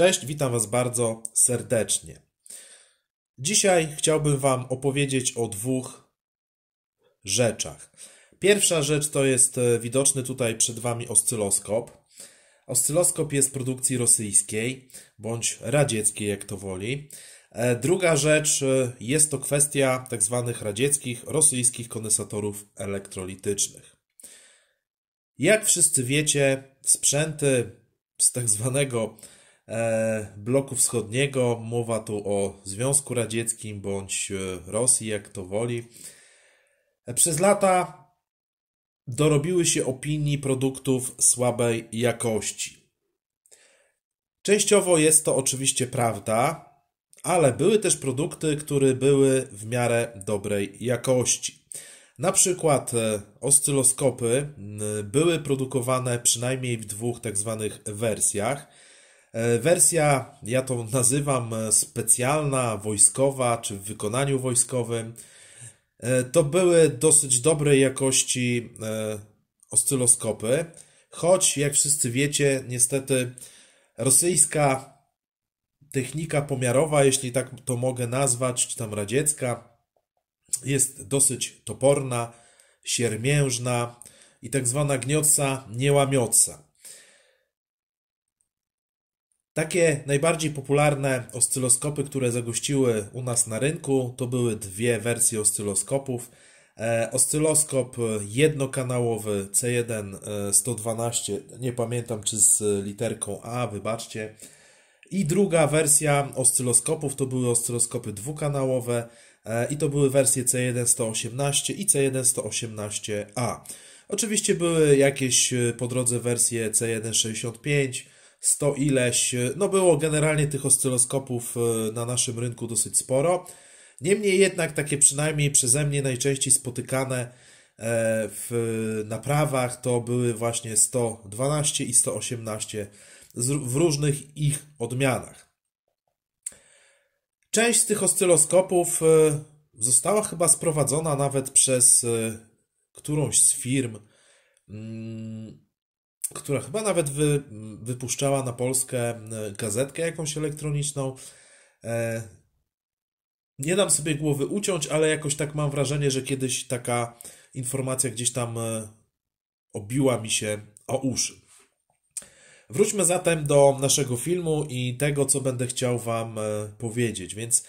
Cześć, witam Was bardzo serdecznie. Dzisiaj chciałbym Wam opowiedzieć o dwóch rzeczach. Pierwsza rzecz to jest e, widoczny tutaj przed Wami oscyloskop. Oscyloskop jest produkcji rosyjskiej bądź radzieckiej, jak to woli. E, druga rzecz e, jest to kwestia tak zwanych radzieckich, rosyjskich kondensatorów elektrolitycznych. Jak wszyscy wiecie, sprzęty z tak zwanego E, bloku wschodniego. Mowa tu o Związku Radzieckim bądź e, Rosji, jak to woli. E, przez lata dorobiły się opinii produktów słabej jakości. Częściowo jest to oczywiście prawda, ale były też produkty, które były w miarę dobrej jakości. Na przykład oscyloskopy były produkowane przynajmniej w dwóch tak zwanych wersjach. E, wersja, ja to nazywam e, specjalna, wojskowa, czy w wykonaniu wojskowym. E, to były dosyć dobrej jakości oscyloskopy, choć jak wszyscy wiecie, niestety rosyjska technika pomiarowa, jeśli tak to mogę nazwać, czy tam radziecka, jest dosyć toporna, siermiężna i tak zwana gniotca, niełamiotca. Takie najbardziej popularne oscyloskopy, które zagościły u nas na rynku, to były dwie wersje oscyloskopów. E, oscyloskop jednokanałowy C1 112, e, nie pamiętam czy z literką A, wybaczcie. I druga wersja oscyloskopów to były oscyloskopy dwukanałowe e, i to były wersje C1 118 i C1 118A. Oczywiście były jakieś po drodze wersje C1 65, 100 ileś. No było generalnie tych oscyloskopów e, na naszym rynku dosyć sporo. Niemniej jednak takie przynajmniej przeze mnie najczęściej spotykane e, w naprawach to były właśnie 112 i 118 w różnych ich odmianach. Część z tych oscyloskopów e, została chyba sprowadzona nawet przez którąś z firm mm, która chyba nawet wy, wypuszczała na Polskę e, gazetkę jakąś elektroniczną. E, nie dam sobie głowy uciąć, ale jakoś tak mam wrażenie, że kiedyś taka informacja gdzieś tam e, obiła mi się o uszy. Wróćmy zatem do naszego filmu i tego, co będę chciał Wam powiedzieć. Więc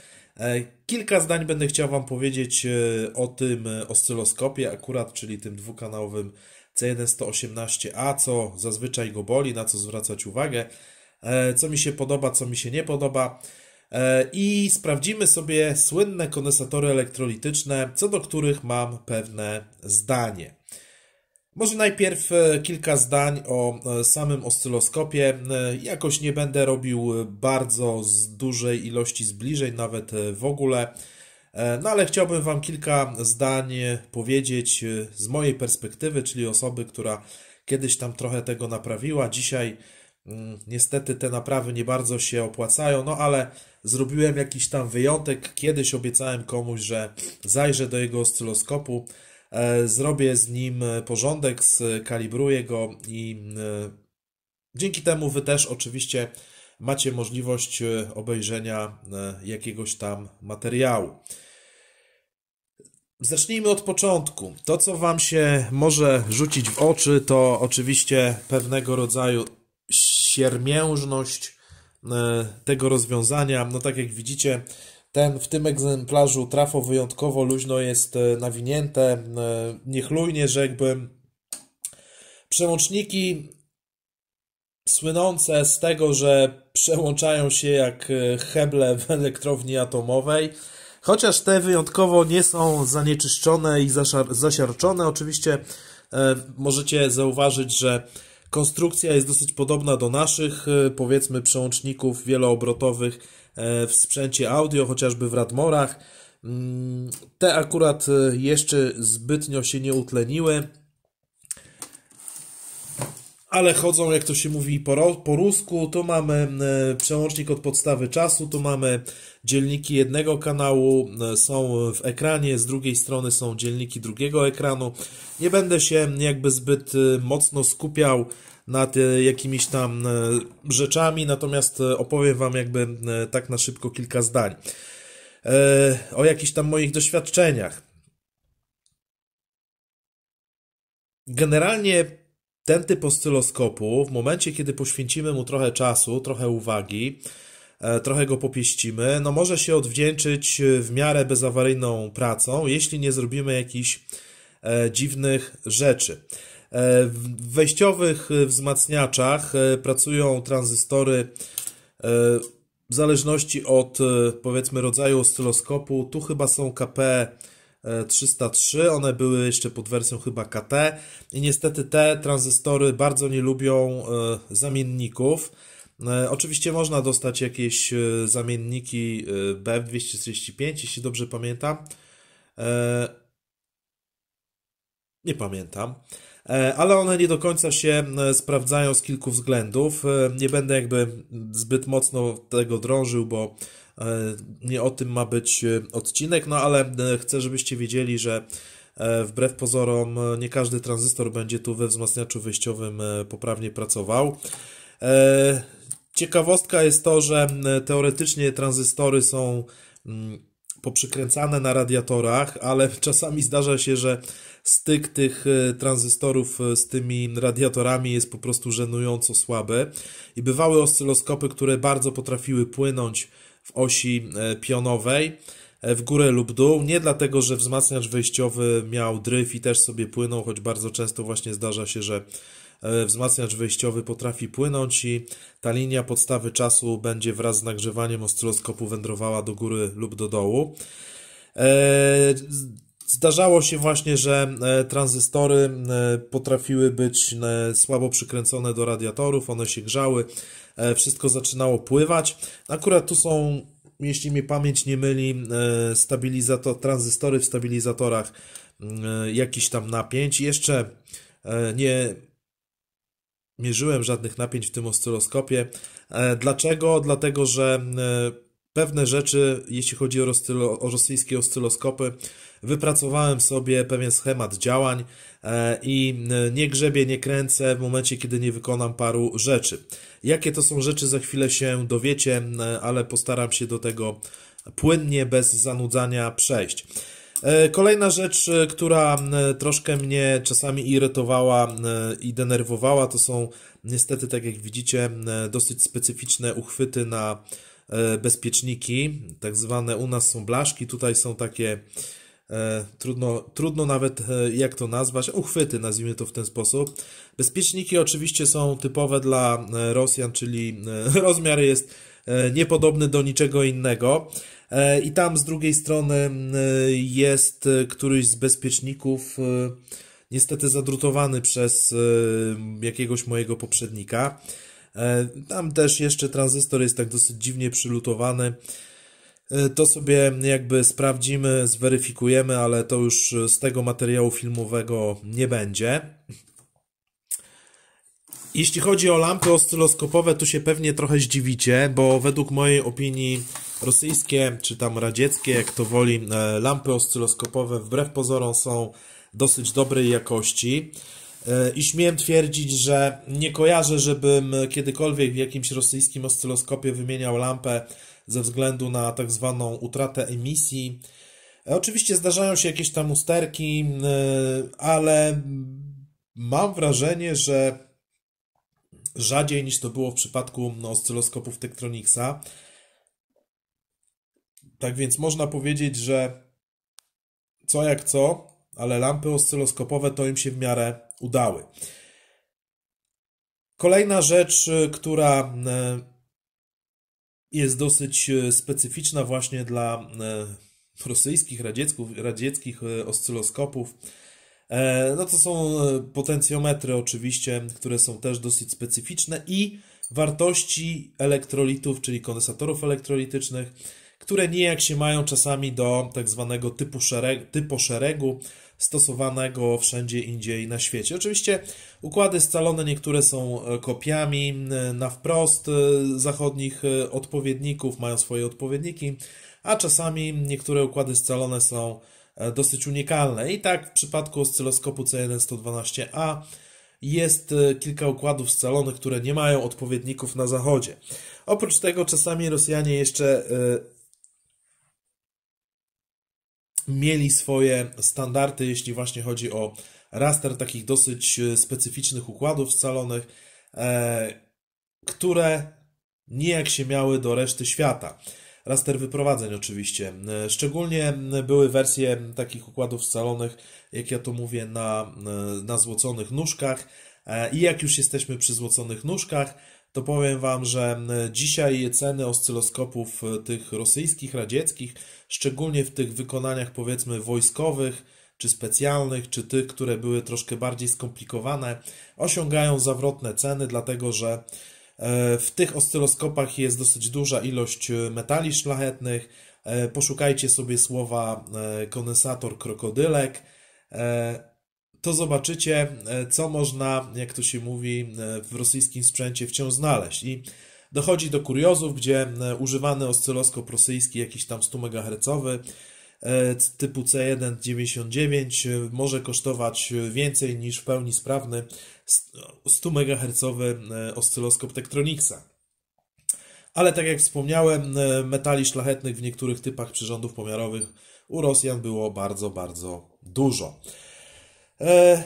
kilka zdań będę chciał Wam powiedzieć o tym oscyloskopie, akurat, czyli tym dwukanałowym C1118A, co zazwyczaj go boli, na co zwracać uwagę, e, co mi się podoba, co mi się nie podoba. E, I sprawdzimy sobie słynne kondensatory elektrolityczne, co do których mam pewne zdanie. Może najpierw e, kilka zdań o samym oscyloskopie. Jakoś nie będę robił bardzo dużej ilości zbliżeń, nawet w ogóle. E, no ale chciałbym Wam kilka zdań powiedzieć e, z mojej perspektywy, czyli osoby, która kiedyś tam trochę tego naprawiła. Dzisiaj mm, niestety te naprawy nie bardzo się opłacają, no ale zrobiłem jakiś tam wyjątek. Kiedyś obiecałem komuś, że zajrzę do jego oscyloskopu, e, zrobię z nim porządek, skalibruję go i dzięki temu Wy też oczywiście macie możliwość e, obejrzenia e, jakiegoś tam materiału. Zacznijmy od początku. To, co Wam się może rzucić w oczy, to oczywiście pewnego rodzaju siermiężność e, tego rozwiązania. No, tak jak widzicie, ten w tym egzemplarzu trafo wyjątkowo luźno jest nawinięte, niechlujnie, że jakby przełączniki słynące z tego, że przełączają się jak e, heble w elektrowni atomowej. Chociaż te wyjątkowo nie są zanieczyszczone i zasiarczone, oczywiście e, możecie zauważyć, że konstrukcja jest dosyć podobna do naszych, e, powiedzmy, przełączników wieloobrotowych w sprzęcie audio, chociażby w Radmorach. Mm, te akurat jeszcze zbytnio się nie utleniły ale chodzą, jak to się mówi, po, po rusku. Tu mamy e, przełącznik od podstawy czasu, tu mamy dzielniki jednego kanału, e, są w ekranie, z drugiej strony są dzielniki drugiego ekranu. Nie będę się jakby zbyt e, mocno skupiał nad jakimiś tam rzeczami, natomiast opowiem Wam jakby tak na szybko kilka zdań o jakichś tam moich doświadczeniach. Generalnie ten typ oscyloskopu, w momencie kiedy poświęcimy mu trochę czasu, trochę uwagi, e, trochę go popieścimy, no może się odwdzięczyć e, w miarę bezawaryjną pracą, jeśli nie zrobimy jakichś e, dziwnych rzeczy. W wejściowych wzmacniaczach pracują tranzystory w zależności od powiedzmy rodzaju oscyloskopu. Tu chyba są KP 303, e, one były jeszcze pod wersją chyba KT i niestety te tranzystory bardzo nie lubią e, zamienników. E, oczywiście można dostać jakieś zamienniki b 235 jeśli dobrze pamiętam. Nie pamiętam. E, ale one nie do końca się sprawdzają z kilku względów. E, nie będę jakby zbyt mocno tego drążył, bo e, nie o tym ma być odcinek, no ale chcę, żebyście wiedzieli, że wbrew pozorom nie każdy tranzystor będzie tu we wzmacniaczu wyjściowym poprawnie pracował. Ciekawostka jest to, że teoretycznie tranzystory są poprzykręcane na radiatorach, ale czasami zdarza się, że styk tych e, tranzystorów e, z tymi radiatorami jest po prostu żenująco słaby i bywały oscyloskopy, które bardzo potrafiły płynąć w osi e, pionowej w górę lub dół, nie dlatego, że wzmacniacz wejściowy miał dryf i też sobie płynął, choć bardzo często właśnie zdarza się, że E, wzmacniacz wejściowy potrafi płynąć i ta linia podstawy czasu będzie wraz z nagrzewaniem oscyloskopu wędrowała do góry lub do dołu. E, zdarzało się właśnie, że e, tranzystory potrafiły być słabo przykręcone do radiatorów, one się grzały, wszystko zaczynało pływać. Akurat tu są, jeśli mnie pamięć nie myli, stabilizator, tranzystory w stabilizatorach jakiś tam napięć. Jeszcze nie mierzyłem żadnych napięć w tym oscyloskopie. E, dlaczego? Dlatego, że e, pewne rzeczy, jeśli chodzi o, rostylo, o rosyjskie oscyloskopy, wypracowałem sobie pewien schemat działań e, i nie grzebię, nie kręcę w momencie, kiedy nie wykonam paru rzeczy. Jakie to są rzeczy, za chwilę się dowiecie, ale postaram się do tego płynnie, bez zanudzania przejść. E, kolejna rzecz, e, która e, troszkę mnie czasami irytowała i denerwowała, to są niestety, tak jak widzicie, dosyć specyficzne uchwyty na bezpieczniki, tak zwane u nas są blaszki, tutaj są takie trudno, trudno nawet jak to nazwać, uchwyty, nazwijmy to w ten sposób. Bezpieczniki oczywiście są typowe dla Rosjan, czyli rozmiar jest niepodobny do niczego innego. E, I tam z drugiej strony jest e, któryś z bezpieczników, e, niestety zadrutowany przez jakiegoś mojego poprzednika. Tam też jeszcze tranzystor jest tak dosyć dziwnie przylutowany. To sobie jakby sprawdzimy, zweryfikujemy, ale to już z tego materiału filmowego nie będzie. Jeśli chodzi o lampy oscyloskopowe, tu się pewnie trochę zdziwicie, bo według mojej opinii rosyjskie czy tam radzieckie, jak to woli, e, lampy oscyloskopowe wbrew pozorom są dosyć dobrej jakości. E, I śmiem twierdzić, że nie kojarzę, żebym kiedykolwiek w jakimś rosyjskim oscyloskopie wymieniał lampę ze względu na tak zwaną utratę emisji. E, oczywiście zdarzają się jakieś tam usterki, ale mam wrażenie, że rzadziej niż to było w przypadku oscyloskopów Tektronixa. Tak więc można powiedzieć, że co jak co, ale lampy oscyloskopowe to im się w miarę udały. Kolejna rzecz, y, która y, jest dosyć y, specyficzna właśnie dla rosyjskich, radzieckich, radzieckich oscyloskopów, e, no to są potencjometry oczywiście, które są też dosyć specyficzne i wartości elektrolitów, czyli kondensatorów elektrolitycznych, które nijak się mają czasami do tak zwanego typu szeregu, typu szeregu stosowanego wszędzie indziej na świecie. Oczywiście układy scalone niektóre są e, kopiami e, na wprost e, zachodnich odpowiedników, mają swoje odpowiedniki, a czasami niektóre układy scalone są dosyć unikalne. I tak w przypadku oscyloskopu C1-112A jest kilka układów scalonych, które nie mają odpowiedników na zachodzie. Oprócz tego czasami Rosjanie jeszcze mieli swoje standardy, jeśli właśnie chodzi o raster takich dosyć e, specyficznych układów scalonych, e, które nijak się miały do reszty świata. Raster wyprowadzeń oczywiście. E, szczególnie były wersje takich układów scalonych, jak ja to mówię, na, na złoconych nóżkach. I jak już jesteśmy przy złoconych nóżkach, to powiem Wam, że dzisiaj ceny oscyloskopów e, tych rosyjskich, radzieckich, szczególnie w tych wykonaniach powiedzmy wojskowych, czy specjalnych, czy tych, które były troszkę bardziej skomplikowane, osiągają zawrotne ceny, dlatego że e, w tych oscyloskopach jest dosyć duża ilość e, metali szlachetnych. Poszukajcie sobie słowa kondensator krokodylek to zobaczycie, e, co można, jak to się mówi, e, w rosyjskim sprzęcie wciąż znaleźć. I dochodzi do kuriozów, gdzie e, używany oscyloskop rosyjski, jakiś tam 100 MHz, typu C199 może kosztować więcej niż w pełni sprawny 100 MHz oscyloskop Tektronixa. Ale tak jak wspomniałem, metali szlachetnych w niektórych typach przyrządów pomiarowych u Rosjan było bardzo, bardzo dużo. E,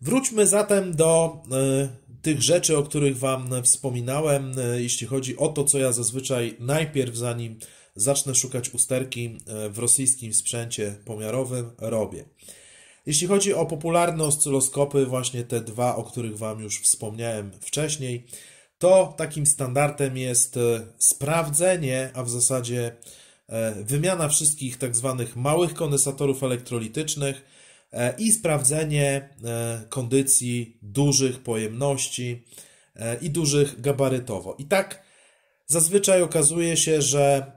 wróćmy zatem do e, tych rzeczy, o których Wam wspominałem, e, jeśli chodzi o to, co ja zazwyczaj najpierw, zanim zacznę szukać usterki w rosyjskim sprzęcie pomiarowym, robię. Jeśli chodzi o popularne oscyloskopy, właśnie te dwa, o których Wam już wspomniałem wcześniej, to takim standardem jest sprawdzenie, a w zasadzie wymiana wszystkich tak zwanych małych kondensatorów elektrolitycznych i sprawdzenie e, kondycji dużych pojemności e, i dużych gabarytowo. I tak zazwyczaj okazuje się, że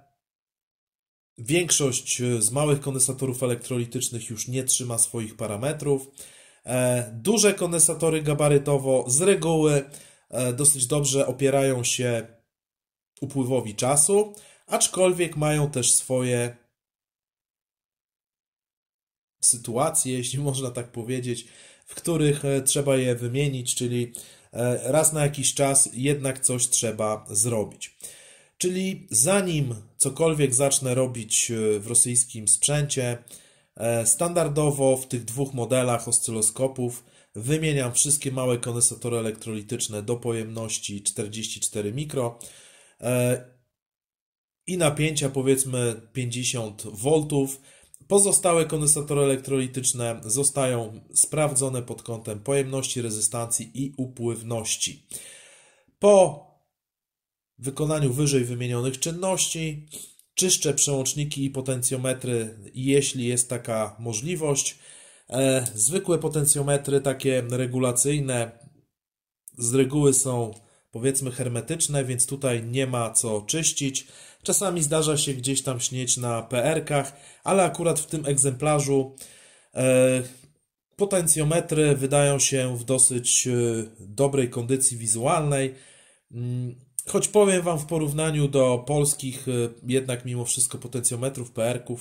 większość e, z małych kondensatorów elektrolitycznych już nie trzyma swoich parametrów. Duże kondensatory gabarytowo z reguły dosyć dobrze opierają się upływowi czasu, aczkolwiek mają też swoje sytuacje, jeśli można tak powiedzieć, w których e, trzeba je wymienić, czyli e, raz na jakiś czas jednak coś trzeba zrobić. Czyli zanim cokolwiek zacznę robić e, w rosyjskim sprzęcie, standardowo w tych dwóch modelach oscyloskopów wymieniam wszystkie małe kondensatory elektrolityczne do pojemności 44 mikro i napięcia powiedzmy 50 V Pozostałe kondensatory elektrolityczne zostają sprawdzone pod kątem pojemności, rezystancji i upływności. Po wykonaniu wyżej wymienionych czynności czyszczę przełączniki i potencjometry, jeśli jest taka możliwość. E, zwykłe potencjometry, takie regulacyjne, z reguły są powiedzmy hermetyczne, więc tutaj nie ma co czyścić. Czasami zdarza się gdzieś tam śnieć na PR-kach, ale akurat w tym egzemplarzu e, potencjometry wydają się w dosyć e, dobrej kondycji wizualnej. Mm, choć powiem Wam w porównaniu do polskich, e, jednak mimo wszystko potencjometrów, PR-ków,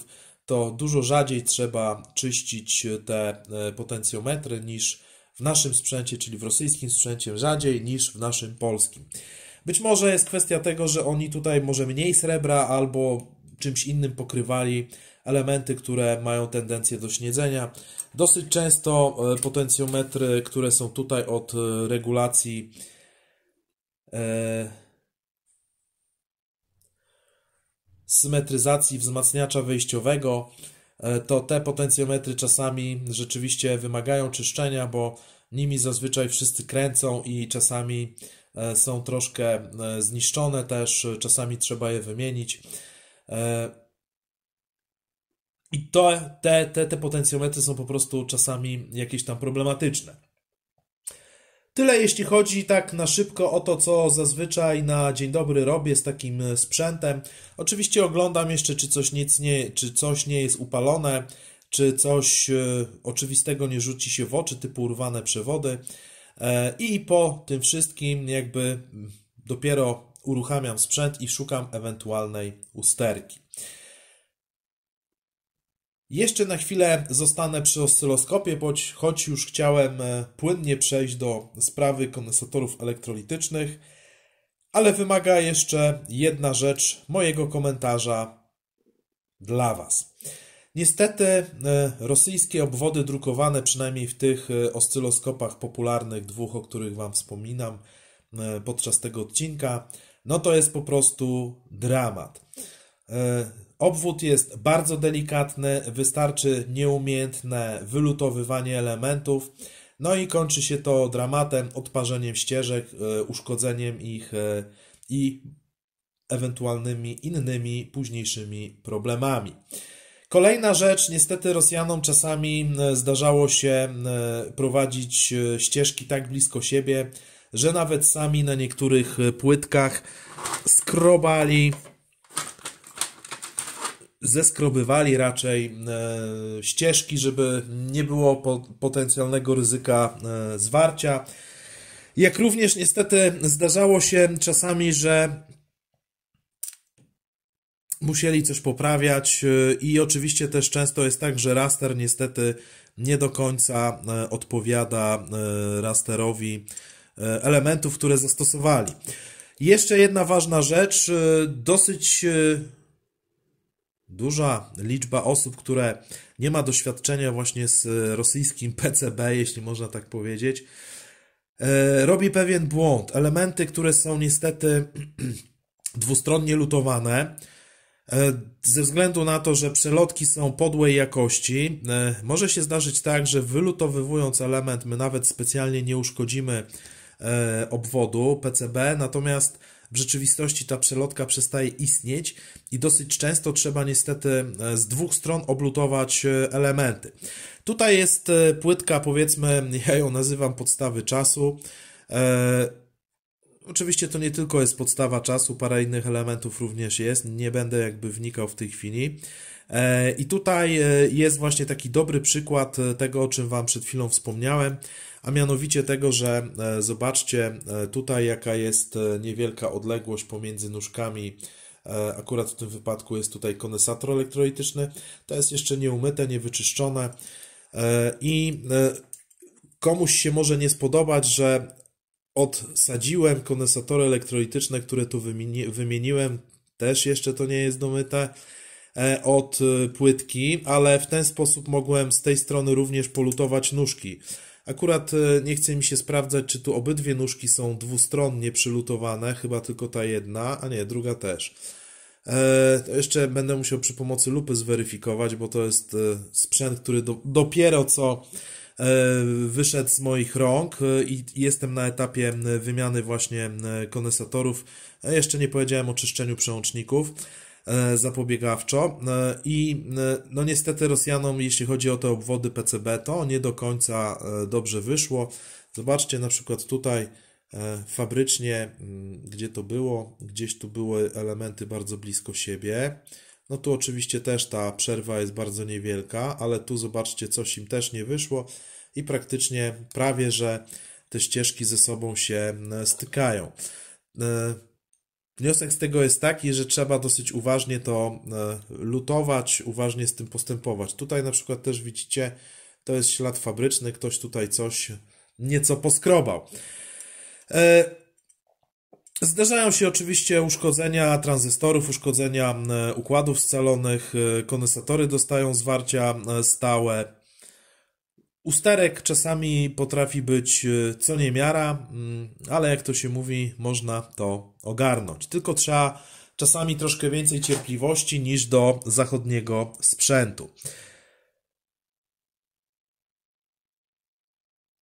to dużo rzadziej trzeba czyścić te e, potencjometry niż w naszym sprzęcie, czyli w rosyjskim sprzęcie, rzadziej niż w naszym polskim. Być może jest kwestia tego, że oni tutaj może mniej srebra albo czymś innym pokrywali elementy, które mają tendencję do śniedzenia. Dosyć często e, potencjometry, które są tutaj od e, regulacji e, symetryzacji wzmacniacza wejściowego E, to te potencjometry czasami rzeczywiście wymagają czyszczenia, bo nimi zazwyczaj wszyscy kręcą i czasami e, są troszkę e, zniszczone też, czasami trzeba je wymienić. I to, te, te, te potencjometry są po prostu czasami jakieś tam problematyczne. Tyle jeśli chodzi tak na szybko o to, co zazwyczaj na dzień dobry robię z takim e, sprzętem. Oczywiście oglądam jeszcze, czy coś, nic nie, czy coś nie jest upalone, czy coś e, oczywistego nie rzuci się w oczy, typu urwane przewody. E, I po tym wszystkim, jakby mm, dopiero uruchamiam sprzęt i szukam ewentualnej usterki. Jeszcze na chwilę zostanę przy oscyloskopie, choć już chciałem e, płynnie przejść do sprawy kondensatorów elektrolitycznych, ale wymaga jeszcze jedna rzecz mojego komentarza dla Was. Niestety e, rosyjskie obwody drukowane, przynajmniej w tych e, oscyloskopach popularnych, dwóch, o których Wam wspominam podczas tego odcinka, no to jest po prostu dramat. Obwód jest bardzo delikatny, wystarczy nieumiejętne wylutowywanie elementów, no i kończy się to dramatem, odparzeniem ścieżek, e, uszkodzeniem ich e, i ewentualnymi innymi późniejszymi problemami. Kolejna rzecz, niestety Rosjanom czasami e, zdarzało się prowadzić ścieżki tak blisko siebie, że nawet sami na niektórych płytkach skrobali zeskrobywali raczej e, ścieżki, żeby nie było potencjalnego ryzyka e, zwarcia. Jak również niestety zdarzało się czasami, że musieli coś poprawiać e, i oczywiście też często jest tak, że raster niestety nie do końca odpowiada rasterowi elementów, które zastosowali. Jeszcze jedna ważna rzecz, dosyć duża liczba osób, które nie ma doświadczenia właśnie z e, rosyjskim PCB, jeśli można tak powiedzieć, e, robi pewien błąd. Elementy, które są niestety dwustronnie lutowane, e, ze względu na to, że przelotki są podłej jakości, może się zdarzyć tak, że wylutowywując element, my nawet specjalnie nie uszkodzimy obwodu PCB, natomiast w rzeczywistości ta przelotka przestaje istnieć i dosyć często trzeba niestety e, z dwóch stron oblutować e, elementy. Tutaj jest e, płytka, powiedzmy, ja ją nazywam podstawy czasu. Oczywiście to nie tylko jest podstawa czasu, parę innych elementów również jest. Nie będę jakby wnikał w tej chwili. I tutaj jest właśnie taki dobry przykład tego, o czym Wam przed chwilą wspomniałem a mianowicie tego, że e, zobaczcie e, tutaj jaka jest e, niewielka odległość pomiędzy nóżkami Akurat w tym wypadku jest tutaj kondensator elektrolityczny. To jest jeszcze nieumyte, niewyczyszczone i komuś się może nie spodobać, że odsadziłem kondensatory elektrolityczne, które tu wymieniłem. Też jeszcze to nie jest domyte od płytki, ale w ten sposób mogłem z tej strony również polutować nóżki. Akurat e, nie chce mi się sprawdzać, czy tu obydwie nóżki są dwustronnie przylutowane, chyba tylko ta jedna, a nie, druga też. E, to jeszcze będę musiał przy pomocy lupy zweryfikować, bo to jest e, sprzęt, który dopiero co wyszedł z moich rąk i jestem na etapie wymiany właśnie kondensatorów. Jeszcze nie powiedziałem o czyszczeniu przełączników. E, zapobiegawczo e, i e, no niestety Rosjanom, jeśli chodzi o te obwody PCB, to nie do końca dobrze wyszło. Zobaczcie na przykład tutaj fabrycznie, mm, gdzie to było, gdzieś tu były elementy bardzo blisko siebie. No tu oczywiście też ta przerwa jest bardzo niewielka, ale tu zobaczcie, coś im też nie wyszło i praktycznie prawie, że te ścieżki ze sobą się stykają. Wniosek z tego jest taki, że trzeba dosyć uważnie to e, lutować, uważnie z tym postępować. Tutaj na przykład też widzicie, to jest ślad fabryczny, ktoś tutaj coś nieco poskrobał. E, zdarzają się oczywiście uszkodzenia tranzystorów, uszkodzenia e, układów scalonych, kondensatory dostają zwarcia stałe, Usterek czasami potrafi być e, co niemiara, mm, ale jak to się mówi, można to ogarnąć. Tylko trzeba czasami troszkę więcej cierpliwości niż do zachodniego sprzętu.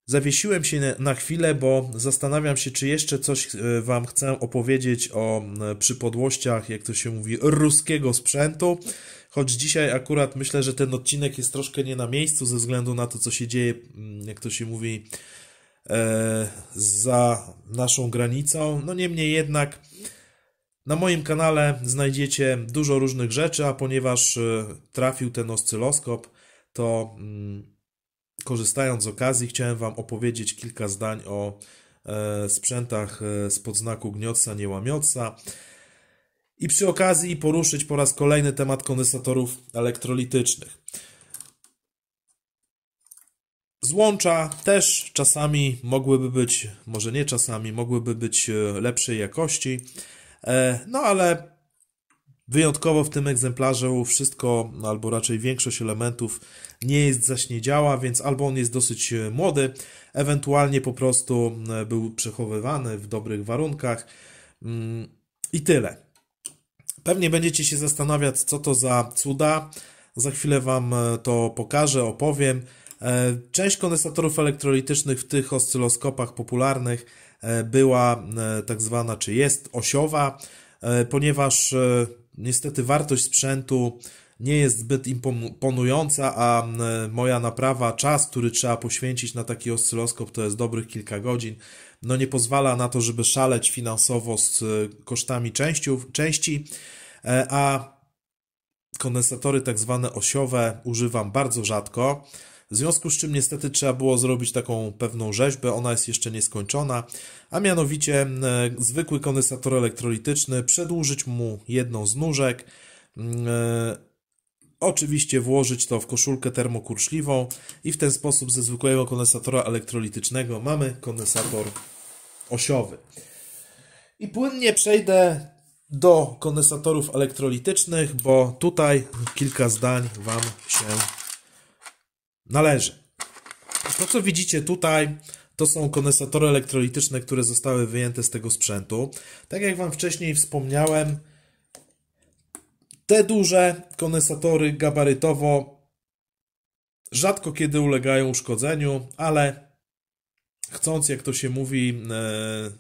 Zawiesiłem się na chwilę, bo zastanawiam się, czy jeszcze coś e, Wam chcę opowiedzieć o przypodłościach, jak to się mówi, ruskiego sprzętu. Choć dzisiaj akurat myślę, że ten odcinek jest troszkę nie na miejscu ze względu na to, co się dzieje, mm, jak to się mówi, e, za naszą granicą. No niemniej jednak na moim kanale znajdziecie dużo różnych rzeczy, a ponieważ e, trafił ten oscyloskop, to mm, korzystając z okazji chciałem Wam opowiedzieć kilka zdań o e, sprzętach e, spod znaku niełamiotca i przy okazji poruszyć po raz kolejny temat kondensatorów elektrolitycznych. Złącza też czasami mogłyby być, może nie czasami, mogłyby być e, lepszej jakości, e, no ale wyjątkowo w tym egzemplarzu wszystko, no, albo raczej większość elementów nie jest zaśniedziała, więc albo on jest dosyć e, młody, ewentualnie po prostu był przechowywany w dobrych warunkach mm, i tyle. Pewnie będziecie się zastanawiać, co to za cuda. Za chwilę Wam e, to pokażę, opowiem. E, część kondensatorów elektrolitycznych w tych oscyloskopach popularnych e, była tak zwana, czy jest osiowa, ponieważ niestety wartość sprzętu nie jest zbyt imponująca, a moja naprawa, czas, który trzeba poświęcić na taki oscyloskop, to jest dobrych kilka godzin no nie pozwala na to, żeby szaleć finansowo z e, kosztami częściów, części, e, a kondensatory tak zwane osiowe używam bardzo rzadko. W związku z czym niestety trzeba było zrobić taką pewną rzeźbę, ona jest jeszcze nieskończona, a mianowicie e, zwykły kondensator elektrolityczny, przedłużyć mu jedną z nóżek, Oczywiście włożyć to w koszulkę termokurczliwą i w ten sposób ze zwykłego kondensatora elektrolitycznego mamy kondensator osiowy. I płynnie przejdę do kondensatorów elektrolitycznych, bo tutaj kilka zdań Wam się należy. To, co widzicie tutaj, to są kondensatory elektrolityczne, które zostały wyjęte z tego sprzętu. Tak jak Wam wcześniej wspomniałem, te duże kondensatory gabarytowo rzadko kiedy ulegają uszkodzeniu, ale chcąc, jak to się mówi, e,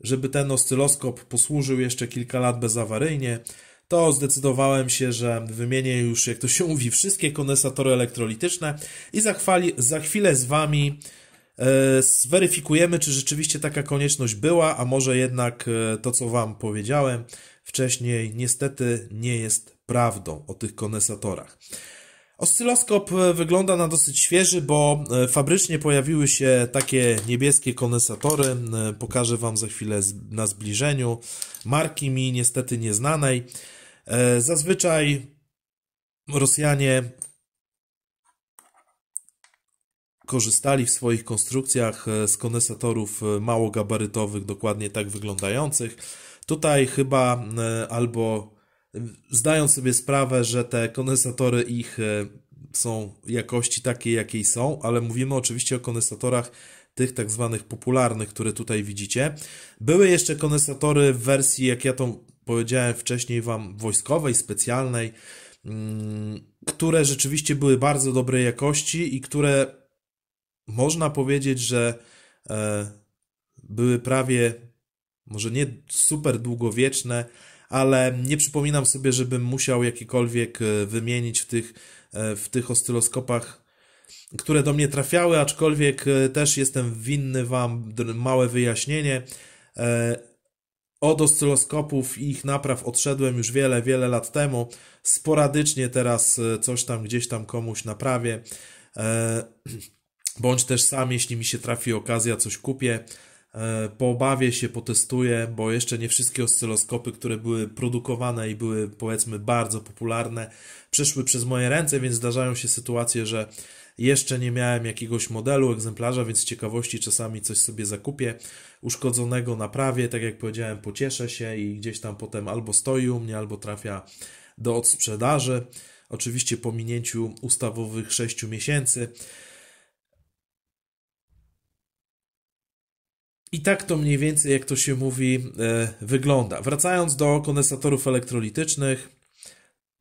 żeby ten oscyloskop posłużył jeszcze kilka lat bezawaryjnie, to zdecydowałem się, że wymienię już, jak to się mówi, wszystkie kondensatory elektrolityczne i za, chwali, za chwilę z Wami e, zweryfikujemy, czy rzeczywiście taka konieczność była, a może jednak e, to, co Wam powiedziałem wcześniej, niestety nie jest prawdą o tych kondensatorach. Oscyloskop e, wygląda na dosyć świeży, bo e, fabrycznie pojawiły się takie niebieskie kondensatory. E, pokażę Wam za chwilę na zbliżeniu. Marki mi niestety nieznanej. Zazwyczaj Rosjanie korzystali w swoich konstrukcjach z kondensatorów małogabarytowych, dokładnie tak wyglądających. Tutaj chyba albo zdając sobie sprawę, że te kondensatory ich e, są jakości takiej, jakiej są, ale mówimy oczywiście o kondensatorach tych tak zwanych popularnych, które tutaj widzicie. Były jeszcze kondensatory w wersji, jak ja to powiedziałem wcześniej Wam, wojskowej, specjalnej, mm, które rzeczywiście były bardzo dobrej jakości i które można powiedzieć, że e, były prawie, może nie super długowieczne, ale nie przypominam sobie, żebym musiał jakikolwiek e, wymienić w tych, e, w tych oscyloskopach, które do mnie trafiały, aczkolwiek e, też jestem winny Wam małe wyjaśnienie. Od oscyloskopów i ich napraw odszedłem już wiele, wiele lat temu. Sporadycznie teraz coś tam gdzieś tam komuś naprawię. Bądź też sam, jeśli mi się trafi okazja, coś kupię. E, poobawię się, potestuję, bo jeszcze nie wszystkie oscyloskopy, które były produkowane i były powiedzmy bardzo popularne, przeszły przez moje ręce, więc zdarzają się sytuacje, że jeszcze nie miałem jakiegoś modelu, egzemplarza, więc z ciekawości czasami coś sobie zakupię uszkodzonego, naprawię, tak jak powiedziałem, pocieszę się i gdzieś tam potem albo stoi u mnie, albo trafia do odsprzedaży. Oczywiście po minięciu ustawowych 6 miesięcy. I tak to mniej więcej, jak to się mówi, e, wygląda. Wracając do kondensatorów elektrolitycznych,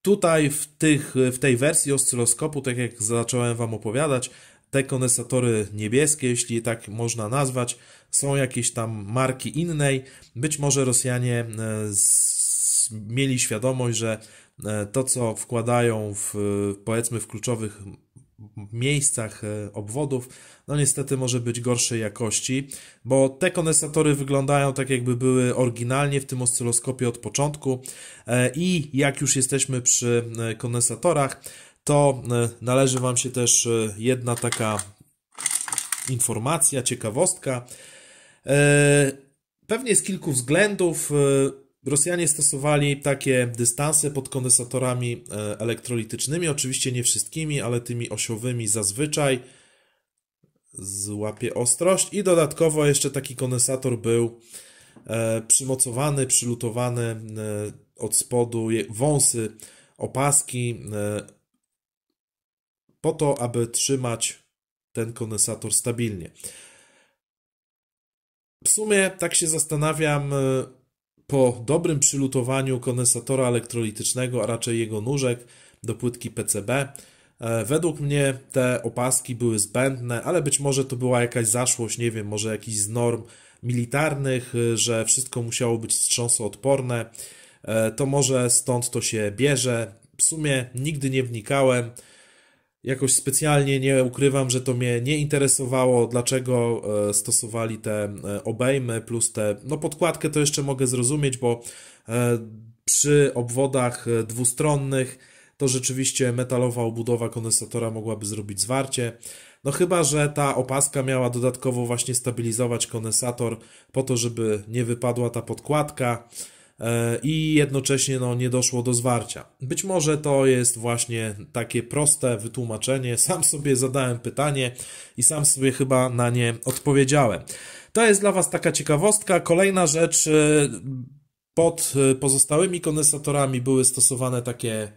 tutaj w, tych, w tej wersji oscyloskopu, tak jak zacząłem Wam opowiadać, te kondensatory niebieskie, jeśli tak można nazwać, są jakieś tam marki innej. Być może Rosjanie e, mieli świadomość, że e, to, co wkładają w, powiedzmy w kluczowych miejscach e, obwodów, no niestety może być gorszej jakości, bo te kondensatory wyglądają tak jakby były oryginalnie w tym oscyloskopie od początku e, i jak już jesteśmy przy e, kondensatorach, to należy Wam się też jedna taka informacja, ciekawostka. Pewnie z kilku względów Rosjanie stosowali takie dystanse pod kondensatorami e, elektrolitycznymi, oczywiście nie wszystkimi, ale tymi osiowymi zazwyczaj. Złapie ostrość i dodatkowo jeszcze taki kondensator był e, przymocowany, przylutowany e, od spodu wąsy opaski po to, aby trzymać ten kondensator stabilnie. W sumie tak się zastanawiam, po dobrym przylutowaniu kondensatora elektrolitycznego, a raczej jego nóżek do płytki PCB, e, Według mnie te opaski były zbędne, ale być może to była jakaś zaszłość, nie wiem, może jakiś z norm militarnych, e, że wszystko musiało być wstrząsoodporne. E, to może stąd to się bierze. W sumie nigdy nie wnikałem jakoś specjalnie nie ukrywam, że to mnie nie interesowało, dlaczego e, stosowali te e, obejmy plus te, no podkładkę to jeszcze mogę zrozumieć, bo e, przy obwodach dwustronnych to rzeczywiście metalowa obudowa kondensatora mogłaby zrobić zwarcie. No chyba, że ta opaska miała dodatkowo właśnie stabilizować kondensator po to, żeby nie wypadła ta podkładka. E, i jednocześnie no, nie doszło do zwarcia. Być może to jest właśnie takie proste wytłumaczenie. Sam sobie zadałem pytanie i sam sobie chyba na nie odpowiedziałem. To jest dla Was taka ciekawostka. Kolejna rzecz. E, pod e, pozostałymi kondensatorami były stosowane takie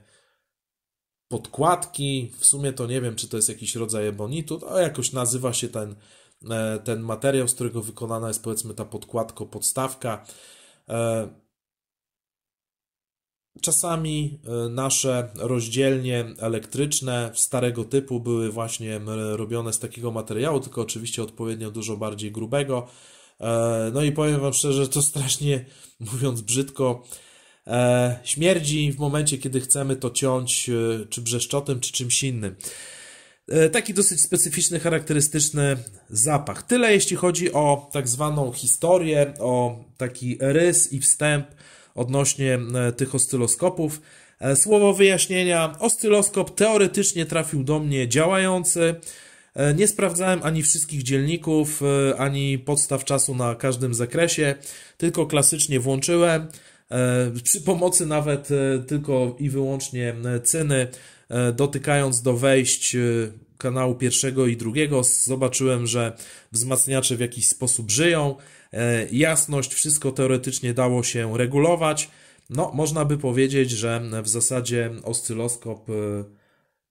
podkładki. W sumie to nie wiem, czy to jest jakiś rodzaj ebonitu, To no, jakoś nazywa się ten, ten materiał, z którego wykonana jest powiedzmy ta podkładko, podstawka. Czasami e, nasze rozdzielnie elektryczne starego typu były właśnie robione z takiego materiału, tylko oczywiście odpowiednio dużo bardziej grubego. E, no i powiem Wam szczerze, że to strasznie, mówiąc brzydko, e, śmierdzi w momencie, kiedy chcemy to ciąć czy brzeszczotem, czy czymś innym. Taki dosyć specyficzny, charakterystyczny zapach. Tyle jeśli chodzi o tak zwaną historię, o taki rys i wstęp odnośnie e, tych oscyloskopów. E, słowo wyjaśnienia, oscyloskop teoretycznie trafił do mnie działający. E, nie sprawdzałem ani wszystkich dzielników, ani podstaw czasu na każdym zakresie, tylko klasycznie włączyłem. Przy pomocy nawet tylko i wyłącznie cyny, dotykając do wejść kanału pierwszego i drugiego, zobaczyłem, że wzmacniacze w jakiś sposób żyją. E, jasność, wszystko teoretycznie dało się regulować. No, można by powiedzieć, że w zasadzie oscyloskop e,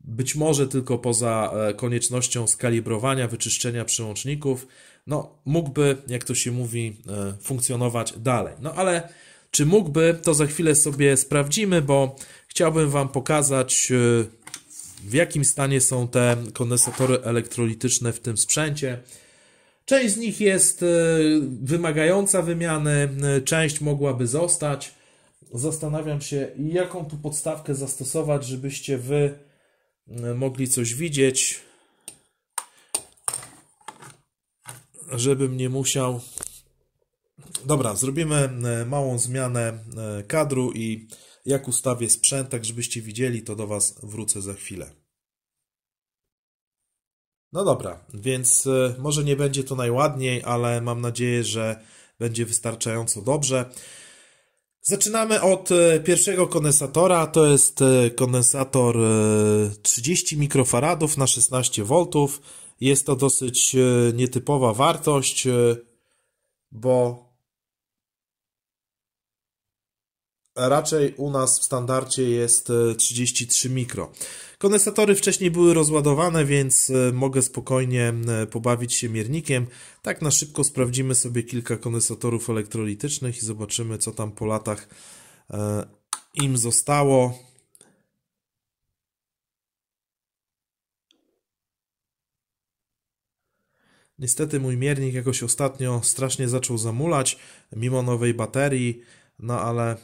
być może tylko poza e, koniecznością skalibrowania, wyczyszczenia przełączników, no, mógłby, jak to się mówi, funkcjonować dalej. No ale czy mógłby, to za chwilę sobie sprawdzimy, bo chciałbym Wam pokazać, w jakim stanie są te kondensatory elektrolityczne w tym sprzęcie. Część z nich jest e, wymagająca wymiany, e, część mogłaby zostać. Zastanawiam się, jaką tu podstawkę zastosować, żebyście wy e, mogli coś widzieć, żebym nie musiał. Dobra, zrobimy małą zmianę kadru i jak ustawię sprzęt, tak żebyście widzieli, to do Was wrócę za chwilę. No dobra, więc e, może nie będzie to najładniej, ale mam nadzieję, że będzie wystarczająco dobrze. Zaczynamy od e, pierwszego kondensatora. To jest e, kondensator 30 mikrofaradów na 16 V. Jest to dosyć nietypowa wartość, bo raczej u nas w standardzie jest 33 mikro. Kondensatory wcześniej były rozładowane, więc e, mogę spokojnie pobawić się miernikiem. Tak na szybko sprawdzimy sobie kilka kondensatorów elektrolitycznych i zobaczymy, co tam po latach e, im zostało. Niestety mój miernik jakoś ostatnio strasznie zaczął zamulać, mimo nowej baterii, no ale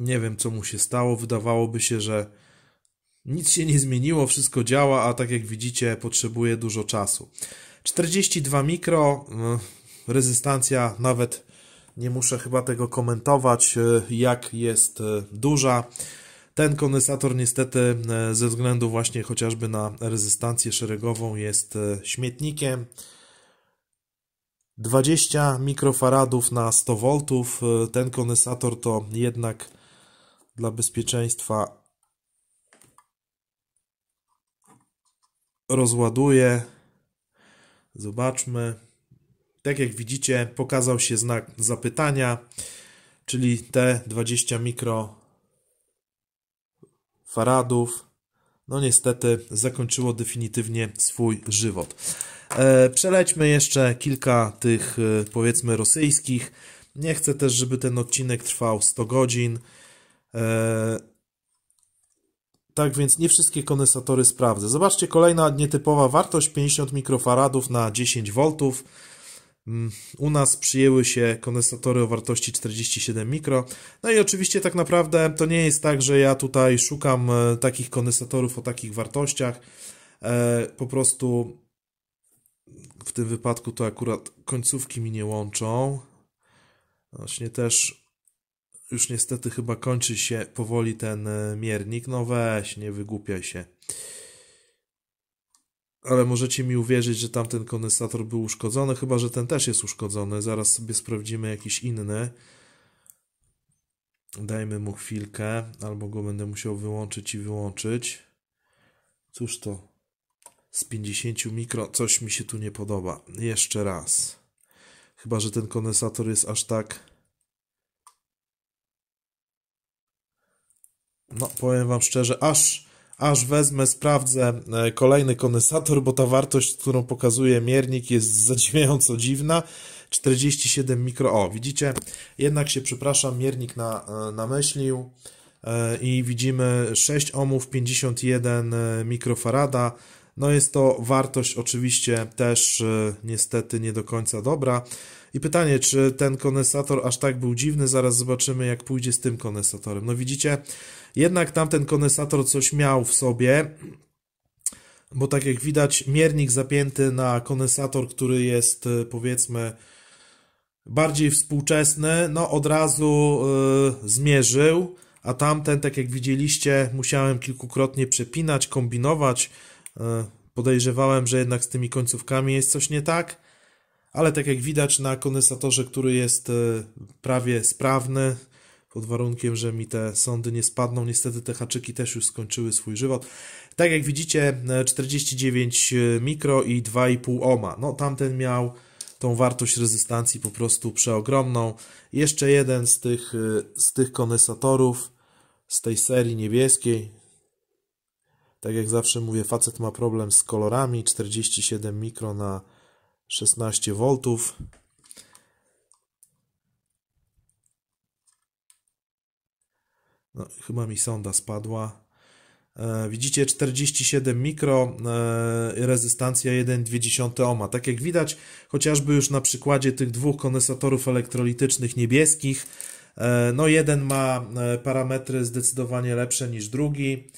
nie wiem co mu się stało. Wydawałoby się, że nic się nie zmieniło, wszystko działa, a tak jak widzicie potrzebuje dużo czasu. 42 mikro, e, rezystancja nawet nie muszę chyba tego komentować, e, jak jest e, duża. Ten kondensator niestety ze względu właśnie chociażby na rezystancję szeregową jest śmietnikiem. 20 mikrofaradów na 100 V. Ten kondensator to jednak dla bezpieczeństwa rozładuje. Zobaczmy. Tak jak widzicie, pokazał się znak zapytania, czyli te 20 mikrofaradów. No niestety zakończyło definitywnie swój żywot. E, przelećmy jeszcze kilka tych e, powiedzmy rosyjskich. Nie chcę też, żeby ten odcinek trwał 100 godzin. E, tak więc nie wszystkie kondensatory sprawdzę. Zobaczcie, kolejna nietypowa wartość 50 mikrofaradów na 10 V. Mm, u nas przyjęły się kondensatory o wartości 47 mikro. No i oczywiście tak naprawdę to nie jest tak, że ja tutaj szukam e, takich kondensatorów o takich wartościach. E, po prostu w tym wypadku to akurat końcówki mi nie łączą. Właśnie też już niestety chyba kończy się powoli ten e, miernik. No weź, nie wygłupiaj się. Ale możecie mi uwierzyć, że tamten kondensator był uszkodzony, chyba że ten też jest uszkodzony. Zaraz sobie sprawdzimy jakiś inny. Dajmy mu chwilkę, albo go będę musiał wyłączyć i wyłączyć. Cóż to? Z 50 mikro coś mi się tu nie podoba. Jeszcze raz. Chyba, że ten kondensator jest aż tak No, powiem Wam szczerze, aż, aż wezmę, sprawdzę e, kolejny kondensator, bo ta wartość, którą pokazuje miernik jest zadziwiająco dziwna. 47 mikro. O, widzicie, jednak się, przepraszam, miernik na, e, namyślił e, i widzimy 6 ohmów, 51 mikrofarada. No jest to wartość oczywiście też niestety nie do końca dobra. I pytanie, czy ten kondensator aż tak był dziwny? Zaraz zobaczymy, jak pójdzie z tym kondensatorem. No widzicie, jednak tamten kondensator coś miał w sobie, bo tak jak widać, miernik zapięty na kondensator, który jest e, powiedzmy bardziej współczesny, no od razu yy, zmierzył, a tamten, tak jak widzieliście, musiałem kilkukrotnie przepinać, kombinować. Yy, podejrzewałem, że jednak z tymi końcówkami jest coś nie tak, ale tak jak widać na kondensatorze, który jest prawie sprawny, pod warunkiem, że mi te sądy nie spadną. Niestety te haczyki też już skończyły swój żywot. Tak jak widzicie, 49 e, e, mikro i 2,5 ohma. No tamten miał tą wartość rezystancji po prostu przeogromną. Jeszcze jeden z tych, e, z tych kondensatorów z tej serii niebieskiej. Tak jak zawsze mówię, facet ma problem z kolorami. 47 mikro na 16 voltów. No, chyba mi sonda spadła. E, widzicie 47 mikro, e, rezystancja 1,2 ohma. Tak jak widać, chociażby już na przykładzie tych dwóch kondensatorów elektrolitycznych niebieskich, e, no jeden ma parametry zdecydowanie lepsze niż drugi,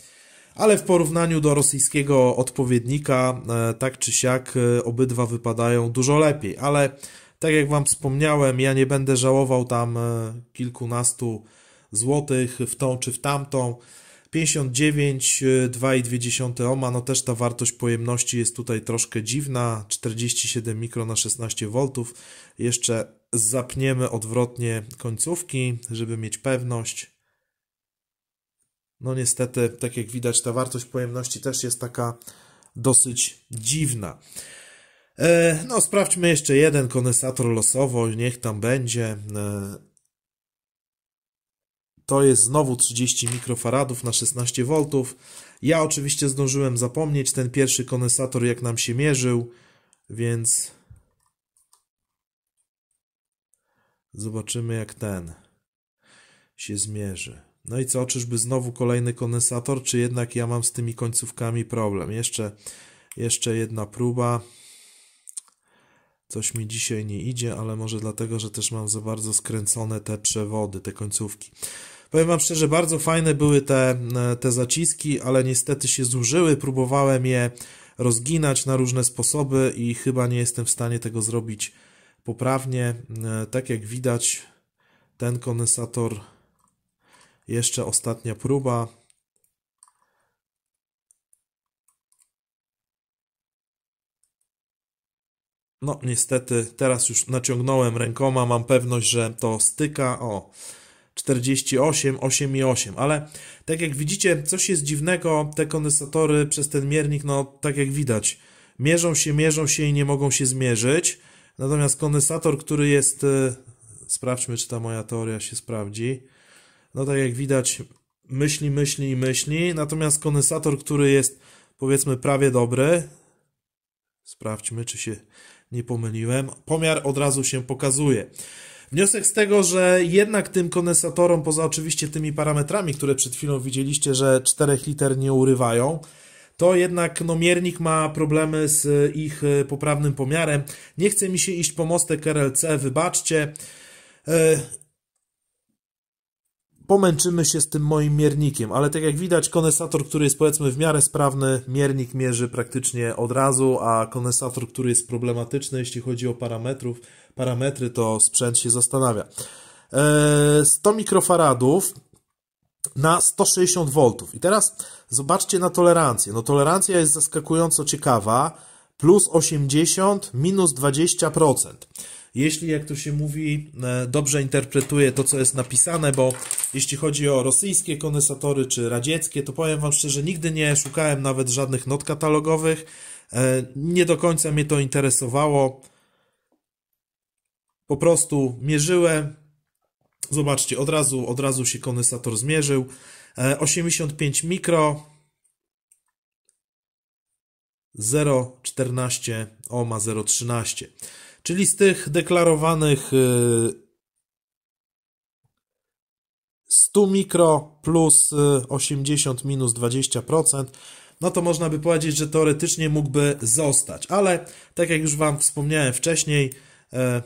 ale w porównaniu do rosyjskiego odpowiednika, tak czy siak, obydwa wypadają dużo lepiej. Ale tak jak Wam wspomniałem, ja nie będę żałował tam kilkunastu zł w tą czy w tamtą. 59,2 2,2 ohma, no też ta wartość pojemności jest tutaj troszkę dziwna, 47 mikro na 16 V. Jeszcze zapniemy odwrotnie końcówki, żeby mieć pewność. No niestety, tak jak widać, ta wartość pojemności też jest taka dosyć dziwna. E, no sprawdźmy jeszcze jeden kondensator losowo, niech tam będzie. E, to jest znowu 30 mikrofaradów na 16 V. Ja oczywiście zdążyłem zapomnieć ten pierwszy kondensator jak nam się mierzył, więc zobaczymy jak ten się zmierzy. No i co, czyżby znowu kolejny kondensator, czy jednak ja mam z tymi końcówkami problem? Jeszcze, jeszcze jedna próba. Coś mi dzisiaj nie idzie, ale może dlatego, że też mam za bardzo skręcone te przewody, te końcówki. Powiem Wam szczerze, bardzo fajne były te, e, te zaciski, ale niestety się zużyły. Próbowałem je rozginać na różne sposoby i chyba nie jestem w stanie tego zrobić poprawnie. E, tak jak widać, ten kondensator, jeszcze ostatnia próba. No niestety teraz już naciągnąłem rękoma, mam pewność, że to styka. O, 48, 8 i 8, ale tak jak widzicie, coś jest dziwnego, te kondensatory przez ten miernik, no tak jak widać, mierzą się, mierzą się i nie mogą się zmierzyć, natomiast kondensator, który jest, e, sprawdźmy czy ta moja teoria się sprawdzi, no tak jak widać, myśli, myśli i myśli, natomiast kondensator, który jest powiedzmy prawie dobry, sprawdźmy czy się nie pomyliłem, pomiar od razu się pokazuje. Wniosek z tego, że jednak tym kondensatorom, poza oczywiście tymi parametrami, które przed chwilą widzieliście, że 4 liter nie urywają, to jednak no, miernik ma problemy z ich e, poprawnym pomiarem. Nie chce mi się iść po mostek RLC, wybaczcie. E, pomęczymy się z tym moim miernikiem, ale tak jak widać, kondensator, który jest powiedzmy w miarę sprawny, miernik mierzy praktycznie od razu, a kondensator, który jest problematyczny, jeśli chodzi o parametrów, parametry, to sprzęt się zastanawia. 100 eee, mikrofaradów na 160 V. I teraz zobaczcie na tolerancję. No tolerancja jest zaskakująco ciekawa. Plus 80, minus 20%. Jeśli, jak to się mówi, e, dobrze interpretuję to, co jest napisane, bo jeśli chodzi o rosyjskie kondensatory czy radzieckie, to powiem Wam szczerze, nigdy nie szukałem nawet żadnych not katalogowych. E, nie do końca mnie to interesowało. Po prostu mierzyłem. Zobaczcie, od razu, od razu się kondensator zmierzył. 85 e, mikro, 0,14 OMA 0,13. Czyli z tych deklarowanych 100 y, mikro plus 80 y, minus 20%, no to można by powiedzieć, że teoretycznie mógłby zostać, ale tak jak już Wam wspomniałem wcześniej, e,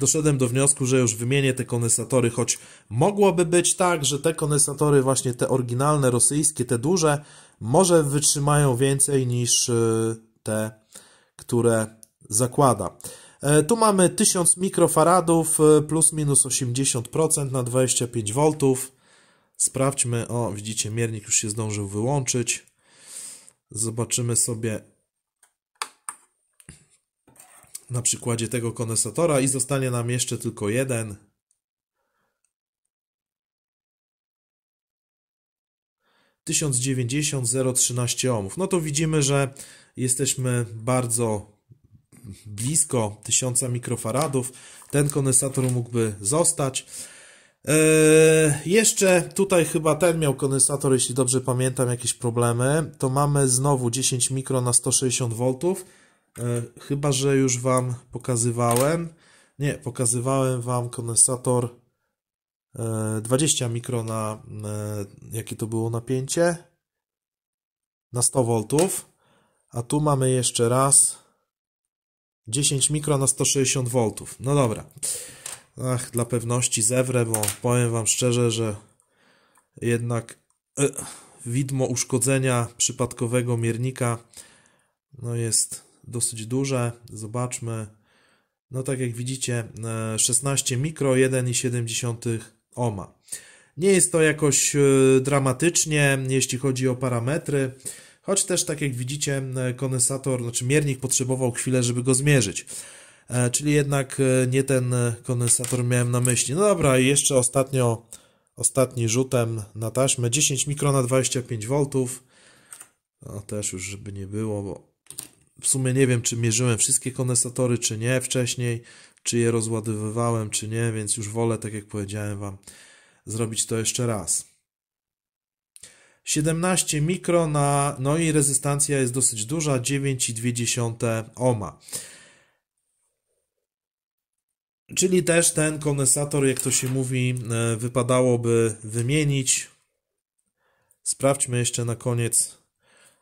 doszedłem do wniosku, że już wymienię te kondensatory, choć mogłoby być tak, że te kondensatory, właśnie te oryginalne rosyjskie, te duże, może wytrzymają więcej niż y, te, które zakłada. E, tu mamy 1000 mikrofaradów y, plus minus 80% na 25 V. Sprawdźmy, o widzicie miernik już się zdążył wyłączyć. Zobaczymy sobie na przykładzie tego kondensatora i zostanie nam jeszcze tylko jeden. 1090013 dziewięćdziesiąt ohmów. No to widzimy, że jesteśmy bardzo blisko 1000 mikrofaradów. Ten kondensator mógłby zostać. E, jeszcze tutaj chyba ten miał kondensator, jeśli dobrze pamiętam, jakieś problemy. To mamy znowu 10 mikro na 160 V. E, chyba, że już Wam pokazywałem. Nie, pokazywałem Wam kondensator 20 e, mikrona, e, jakie to było napięcie na 100 V. A tu mamy jeszcze raz 10 mikro na 160 V. No dobra. Ach, dla pewności zewrę, bo powiem Wam szczerze, że jednak widmo uszkodzenia przypadkowego miernika no jest dosyć duże. Zobaczmy. No tak jak widzicie, 16 e, mikro, 1,7 ohma. Nie jest to jakoś e, dramatycznie, jeśli chodzi o parametry, choć też tak jak widzicie, e, kondensator, znaczy miernik potrzebował chwilę, żeby go zmierzyć. Czyli jednak nie ten kondensator miałem na myśli. No dobra, i jeszcze ostatnio, ostatni rzutem na taśmę 10 mikro na 25 V. No też już, żeby nie było, bo w sumie nie wiem, czy mierzyłem wszystkie kondensatory, czy nie wcześniej, czy je rozładowywałem, czy nie, więc już wolę, tak jak powiedziałem Wam, zrobić to jeszcze raz. 17 mikro na, no i rezystancja jest dosyć duża, 9,2 ohma. Czyli też ten kondensator, jak to się mówi, e, wypadałoby wymienić. Sprawdźmy jeszcze na koniec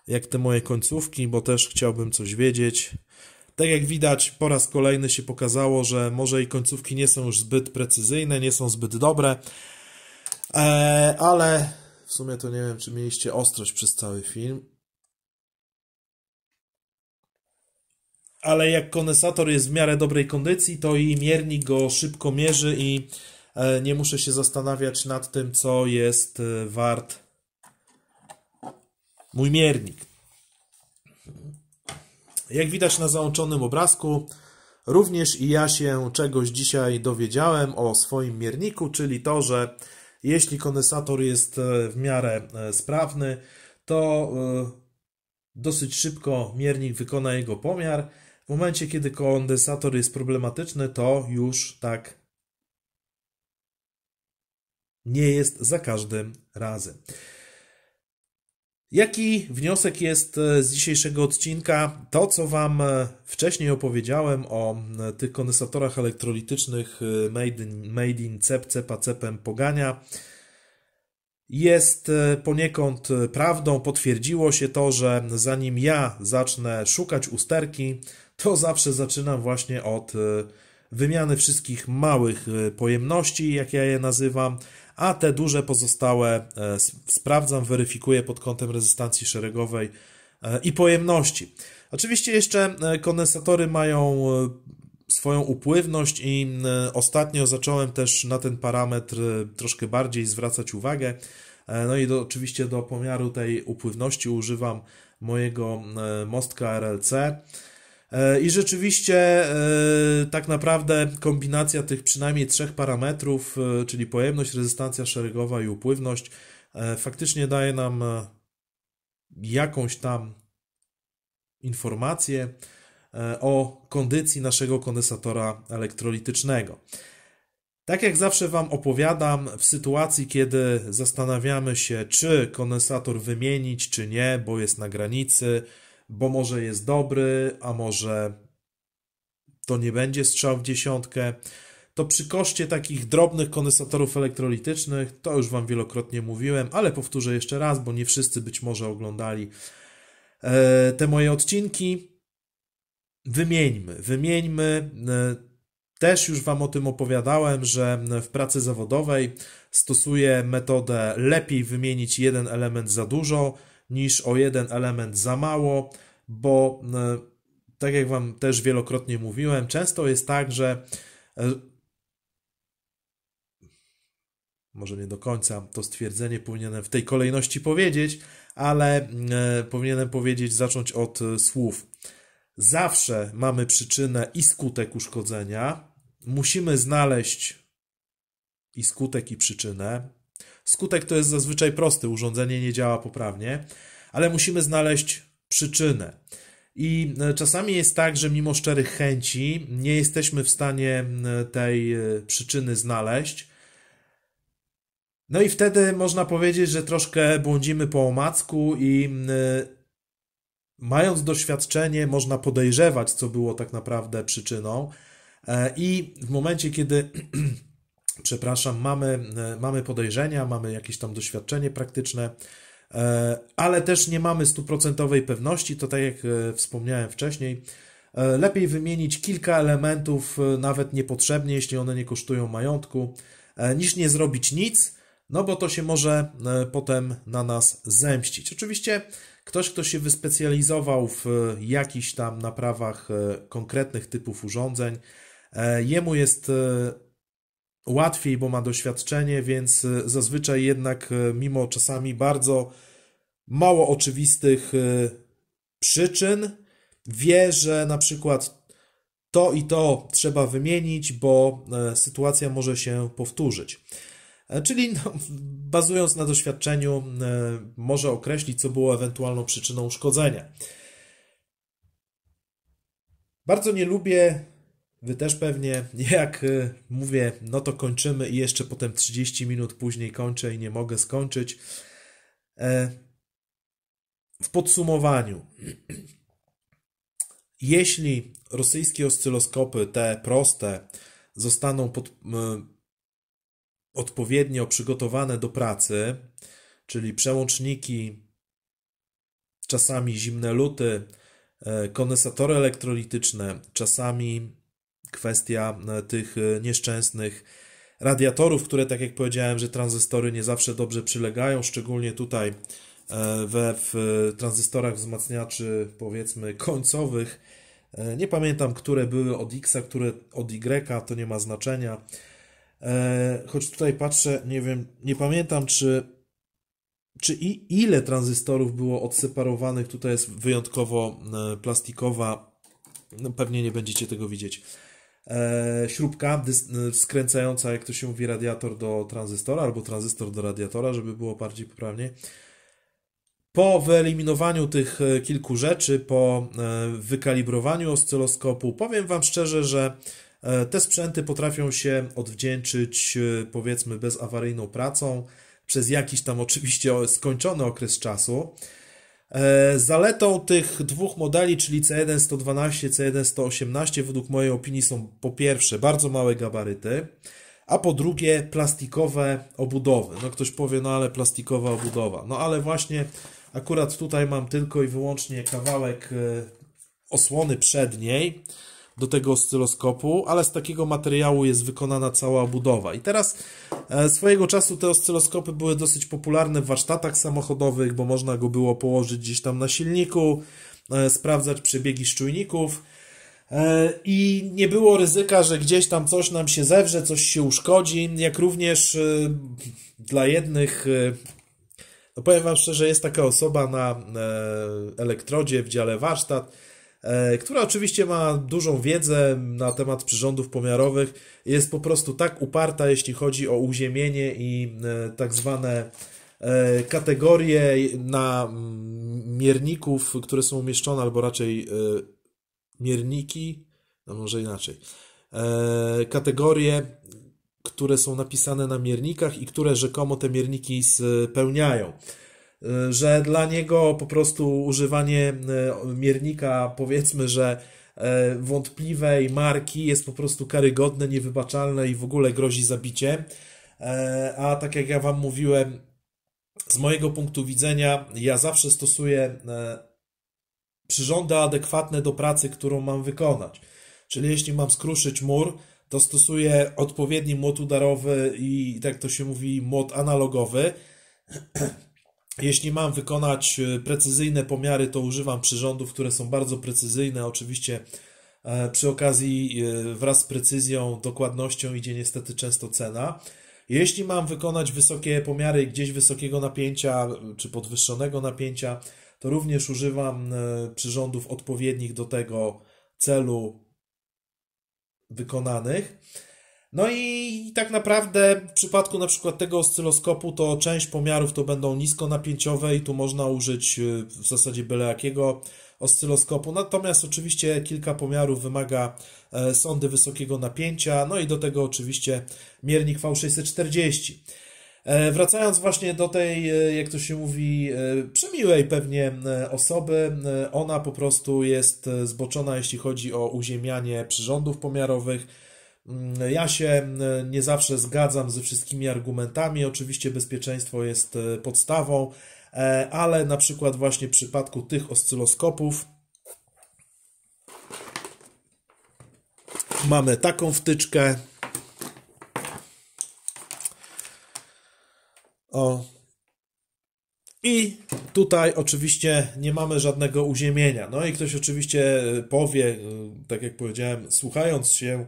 jak te moje końcówki, bo też chciałbym coś wiedzieć. Tak jak widać, po raz kolejny się pokazało, że może i końcówki nie są już zbyt precyzyjne, nie są zbyt dobre, eee, ale w sumie to nie wiem, czy mieliście ostrość przez cały film. Ale jak kondensator jest w miarę dobrej kondycji, to i miernik go szybko mierzy i e, nie muszę się zastanawiać nad tym, co jest e, wart mój miernik. Jak widać na załączonym obrazku, również i ja się czegoś dzisiaj dowiedziałem o swoim mierniku, czyli to, że jeśli kondensator jest e, w miarę e, sprawny, to e, dosyć szybko miernik wykona jego pomiar. W momencie, kiedy kondensator jest problematyczny, to już tak nie jest za każdym razem. Jaki wniosek jest e, z dzisiejszego odcinka? To, co Wam e, wcześniej opowiedziałem o e, tych kondensatorach elektrolitycznych made in, made in CEP, CEPA, CEPem Pogania, jest poniekąd prawdą. Potwierdziło się to, że zanim ja zacznę szukać usterki, to zawsze zaczynam właśnie od wymiany wszystkich małych pojemności, jak ja je nazywam, a te duże pozostałe e, sprawdzam, weryfikuję pod kątem rezystancji szeregowej e, i pojemności. Oczywiście jeszcze e, kondensatory mają swoją upływność i ostatnio zacząłem też na ten parametr troszkę bardziej zwracać uwagę. No i do, oczywiście do pomiaru tej upływności używam mojego mostka RLC. E, I rzeczywiście e, tak naprawdę kombinacja tych przynajmniej trzech parametrów, e, czyli pojemność, rezystancja szeregowa i upływność, faktycznie daje nam jakąś tam informację o kondycji naszego kondensatora elektrolitycznego. Tak jak zawsze Wam opowiadam, w sytuacji, kiedy zastanawiamy się, czy kondensator wymienić, czy nie, bo jest na granicy, bo może jest dobry, a może to nie będzie strzał w dziesiątkę, to przy koszcie takich drobnych kondensatorów elektrolitycznych, to już Wam wielokrotnie mówiłem, ale powtórzę jeszcze raz, bo nie wszyscy być może oglądali e, te moje odcinki. Wymieńmy, wymieńmy. E, też już Wam o tym opowiadałem, że w pracy zawodowej stosuję metodę lepiej wymienić jeden element za dużo, niż o jeden element za mało, bo e, tak jak Wam też wielokrotnie mówiłem, często jest tak, że e, może nie do końca to stwierdzenie powinienem w tej kolejności powiedzieć, ale e, powinienem powiedzieć, zacząć od słów. Zawsze mamy przyczynę i skutek uszkodzenia. Musimy znaleźć i skutek, i przyczynę. Skutek to jest zazwyczaj prosty, urządzenie nie działa poprawnie, ale musimy znaleźć przyczynę. I e, czasami jest tak, że mimo szczerych chęci nie jesteśmy w stanie tej e, przyczyny znaleźć. No i wtedy można powiedzieć, że troszkę błądzimy po omacku i e, mając doświadczenie można podejrzewać, co było tak naprawdę przyczyną. I w momencie, kiedy przepraszam, mamy, e, mamy podejrzenia, mamy jakieś tam doświadczenie praktyczne, e, ale też nie mamy stuprocentowej pewności, to tak jak e, wspomniałem wcześniej, lepiej wymienić kilka elementów, nawet niepotrzebnie, jeśli one nie kosztują majątku, niż nie zrobić nic, no bo to się może potem na nas zemścić. Oczywiście ktoś, kto się wyspecjalizował w jakichś tam naprawach konkretnych typów urządzeń, jemu jest łatwiej, bo ma doświadczenie, więc e, zazwyczaj jednak, e, mimo czasami bardzo mało oczywistych e, przyczyn, wie, że na przykład to i to trzeba wymienić, bo sytuacja może się powtórzyć. Czyli no, bazując na doświadczeniu, może określić, co było ewentualną przyczyną uszkodzenia. Bardzo nie lubię Wy też pewnie, jak y, mówię, no to kończymy i jeszcze potem 30 minut później kończę i nie mogę skończyć. E, w podsumowaniu, jeśli rosyjskie oscyloskopy, te proste, zostaną pod, odpowiednio przygotowane do pracy, czyli przełączniki, czasami zimne luty, e, kondensatory elektrolityczne, czasami kwestia e, tych e, nieszczęsnych radiatorów, które tak jak powiedziałem, że tranzystory nie zawsze dobrze przylegają, szczególnie tutaj e, we w tranzystorach wzmacniaczy powiedzmy końcowych. Nie pamiętam, które były od X, które od Y, to nie ma znaczenia. Choć tutaj patrzę, nie wiem, nie pamiętam, czy, czy i ile tranzystorów było odseparowanych. Tutaj jest wyjątkowo plastikowa. No, pewnie nie będziecie tego widzieć. E, śrubka e, skręcająca, jak to się mówi, radiator do tranzystora albo tranzystor do radiatora, żeby było bardziej poprawnie. Po wyeliminowaniu tych e, kilku rzeczy, po wykalibrowaniu oscyloskopu, powiem Wam szczerze, że te sprzęty potrafią się odwdzięczyć powiedzmy bezawaryjną pracą przez jakiś tam oczywiście skończony okres czasu. E, zaletą tych dwóch modeli, czyli C1-112, C1-118, według mojej opinii są po pierwsze bardzo małe gabaryty, a po drugie plastikowe obudowy. No ktoś powie, no ale plastikowa obudowa. No ale właśnie akurat tutaj mam tylko i wyłącznie kawałek e, osłony przedniej, do tego oscyloskopu, ale z takiego materiału jest wykonana cała budowa. I teraz e, swojego czasu te oscyloskopy były dosyć popularne w warsztatach samochodowych, bo można go było położyć gdzieś tam na silniku, e, sprawdzać przebiegi szczujników e, i nie było ryzyka, że gdzieś tam coś nam się zewrze, coś się uszkodzi, jak również dla jednych, no powiem Wam szczerze, jest taka osoba na elektrodzie w dziale warsztat, E, która oczywiście ma dużą wiedzę na temat przyrządów pomiarowych, jest po prostu tak uparta, jeśli chodzi o uziemienie i e, tak zwane e, kategorie na mm, mierników, które są umieszczone, albo raczej mierniki, no może inaczej, kategorie, które są napisane na miernikach i które rzekomo te mierniki spełniają. Y, że dla niego po prostu używanie y, miernika, powiedzmy, że y, wątpliwej marki jest po prostu karygodne, niewybaczalne i w ogóle grozi zabiciem. A tak jak ja Wam mówiłem, z mojego punktu widzenia, ja zawsze stosuję przyrządy adekwatne do pracy, którą mam wykonać. Czyli jeśli mam skruszyć mur, to stosuję odpowiedni młot udarowy i, tak to się mówi, młot analogowy. Jeśli mam wykonać y, precyzyjne pomiary, to używam przyrządów, które są bardzo precyzyjne. Oczywiście e, przy okazji e, wraz z precyzją, dokładnością idzie niestety często cena. Jeśli mam wykonać wysokie pomiary gdzieś wysokiego napięcia czy podwyższonego napięcia, to również używam e, przyrządów odpowiednich do tego celu wykonanych. No i tak naprawdę w przypadku na przykład tego oscyloskopu to część pomiarów to będą niskonapięciowe i tu można użyć y, w zasadzie byle jakiego oscyloskopu. Natomiast oczywiście kilka pomiarów wymaga e, sondy wysokiego napięcia, no i do tego oczywiście miernik V640. E, wracając właśnie do tej, e, jak to się mówi, przymiłej pewnie osoby, ona po prostu jest zboczona, jeśli chodzi o uziemianie przyrządów pomiarowych Mm, ja się mm, nie zawsze zgadzam ze wszystkimi argumentami. Oczywiście bezpieczeństwo jest e, podstawą, e, ale na przykład właśnie w przypadku tych oscyloskopów mamy taką wtyczkę. O. I tutaj oczywiście nie mamy żadnego uziemienia. No i ktoś oczywiście e, powie, tak jak powiedziałem, słuchając się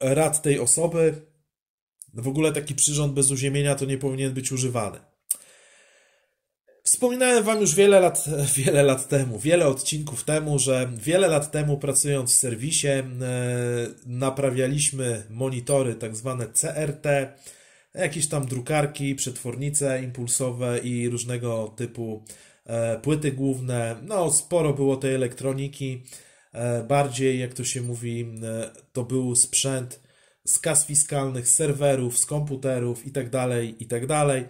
rad tej osoby. W ogóle taki przyrząd bez uziemienia to nie powinien być używany. Wspominałem Wam już wiele lat, wiele lat temu, wiele odcinków temu, że wiele lat temu pracując w serwisie e, naprawialiśmy monitory tak zwane CRT, jakieś tam drukarki, przetwornice impulsowe i różnego typu e, płyty główne. No, sporo było tej elektroniki. E, bardziej, jak to się mówi, e, to był sprzęt z kas fiskalnych, z serwerów, z komputerów itd., itd. I tak tak e,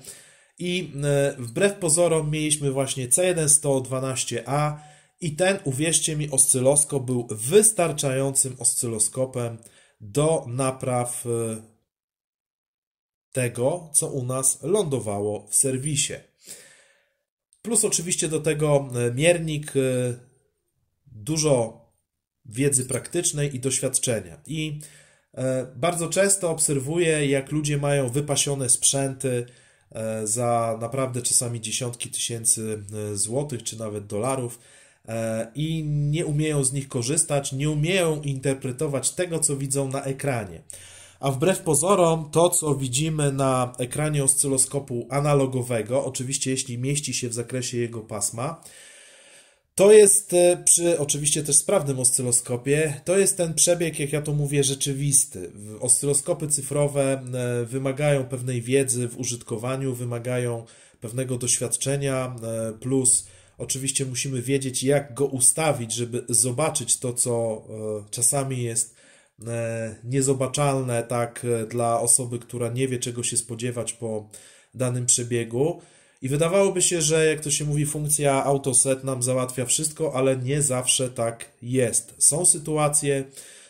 wbrew pozorom mieliśmy właśnie C1112A i ten, uwierzcie mi, oscyloskop był wystarczającym oscyloskopem do napraw tego, co u nas lądowało w serwisie. Plus oczywiście do tego miernik dużo wiedzy praktycznej i doświadczenia. I e, bardzo często obserwuję, jak ludzie mają wypasione sprzęty e, za naprawdę czasami dziesiątki tysięcy e, złotych czy nawet dolarów i nie umieją z nich korzystać, nie umieją interpretować tego, co widzą na ekranie. A wbrew pozorom, to co widzimy na ekranie oscyloskopu analogowego, oczywiście jeśli mieści się w zakresie jego pasma, to jest e, przy oczywiście też sprawnym oscyloskopie, to jest ten przebieg, jak ja to mówię, rzeczywisty. Oscyloskopy cyfrowe e, wymagają pewnej wiedzy w użytkowaniu, wymagają pewnego doświadczenia, e, plus oczywiście musimy wiedzieć, jak go ustawić, żeby zobaczyć to, co czasami jest niezobaczalne tak dla osoby, która nie wie, czego się spodziewać po danym przebiegu. I wydawałoby się, że jak to się mówi, funkcja autoset nam załatwia wszystko, ale nie zawsze tak jest. Są sytuacje,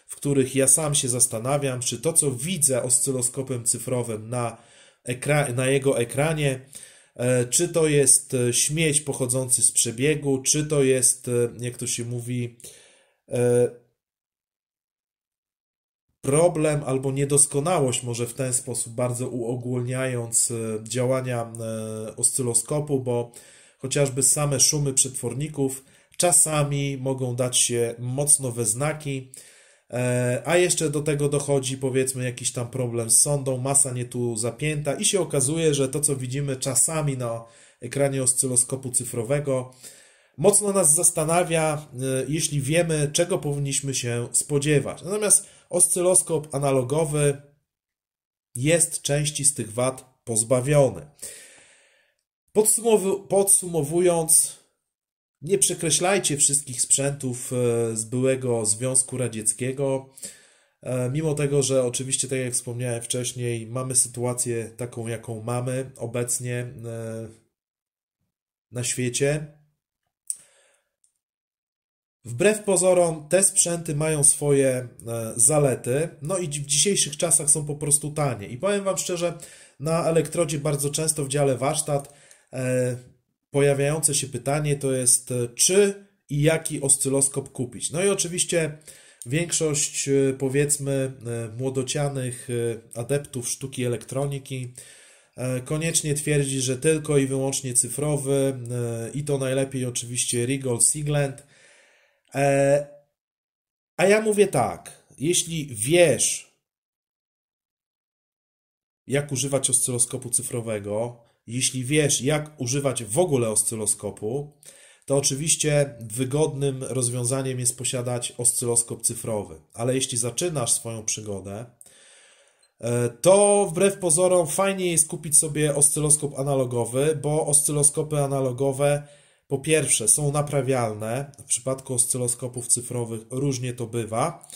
w których ja sam się zastanawiam, czy to, co widzę oscyloskopem cyfrowym na, na jego ekranie, e, czy to jest e, śmieć pochodzący z przebiegu, czy to jest, e, jak to się mówi, problem albo niedoskonałość, może w ten sposób bardzo uogólniając e, działania e, oscyloskopu, bo chociażby same szumy przetworników czasami mogą dać się mocno we znaki. E, a jeszcze do tego dochodzi powiedzmy jakiś tam problem z sondą, masa nie tu zapięta i się okazuje, że to co widzimy czasami na ekranie oscyloskopu cyfrowego mocno nas zastanawia, jeśli wiemy czego powinniśmy się spodziewać. Natomiast oscyloskop analogowy jest części z tych wad pozbawiony. podsumowując, nie przekreślajcie wszystkich sprzętów e, z byłego Związku Radzieckiego. E, mimo tego, że oczywiście, tak jak wspomniałem wcześniej, mamy sytuację taką, jaką mamy obecnie e, na świecie, Wbrew pozorom, te sprzęty mają swoje e, zalety, no i w dzisiejszych czasach są po prostu tanie. I powiem Wam szczerze, na elektrodzie bardzo często w dziale warsztat e, pojawiające się pytanie to jest, e, czy i jaki oscyloskop kupić. No i oczywiście większość, powiedzmy, młodocianych adeptów sztuki elektroniki koniecznie twierdzi, że tylko i wyłącznie cyfrowy i to najlepiej oczywiście Rigol, Siglent. E, a ja mówię tak, jeśli wiesz, jak używać oscyloskopu cyfrowego, jeśli wiesz, jak używać w ogóle oscyloskopu, to oczywiście wygodnym rozwiązaniem jest posiadać oscyloskop cyfrowy. Ale jeśli zaczynasz swoją przygodę, e, to wbrew pozorom fajnie jest kupić sobie oscyloskop analogowy, bo oscyloskopy analogowe po pierwsze, są naprawialne. W przypadku oscyloskopów cyfrowych różnie to bywa.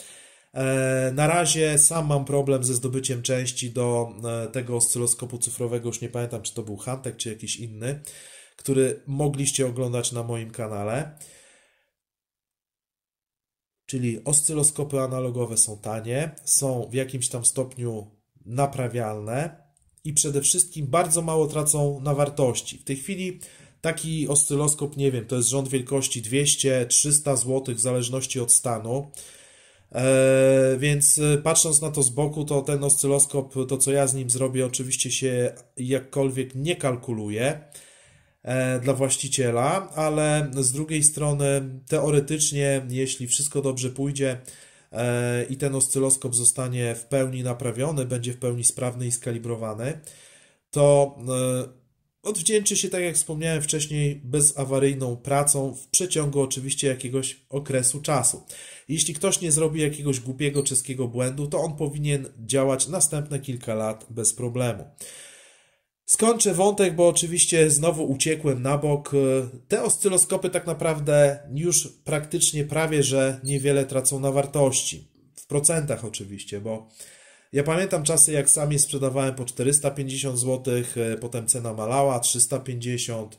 E, na razie sam mam problem ze zdobyciem części do e, tego oscyloskopu cyfrowego. Już nie pamiętam, czy to był Hantek, czy jakiś inny, który mogliście oglądać na moim kanale. Czyli oscyloskopy analogowe są tanie, są w jakimś tam stopniu naprawialne i przede wszystkim bardzo mało tracą na wartości. W tej chwili Taki oscyloskop, nie wiem, to jest rząd wielkości 200-300 zł w zależności od stanu. E, więc e, patrząc na to z boku, to ten oscyloskop, to co ja z nim zrobię, oczywiście się jakkolwiek nie kalkuluje e, dla właściciela, ale z drugiej strony teoretycznie, jeśli wszystko dobrze pójdzie i ten oscyloskop zostanie w pełni naprawiony, będzie w pełni sprawny i skalibrowany, to Odwdzięczy się, tak jak wspomniałem wcześniej, bezawaryjną pracą w przeciągu oczywiście jakiegoś okresu czasu. Jeśli ktoś nie zrobi jakiegoś głupiego czeskiego błędu, to on powinien działać następne kilka lat bez problemu. Skończę wątek, bo oczywiście znowu uciekłem na bok. Te oscyloskopy tak naprawdę już praktycznie prawie że niewiele tracą na wartości. W procentach oczywiście, bo ja pamiętam czasy, jak sam je sprzedawałem po 450 zł, e, potem cena malała 350.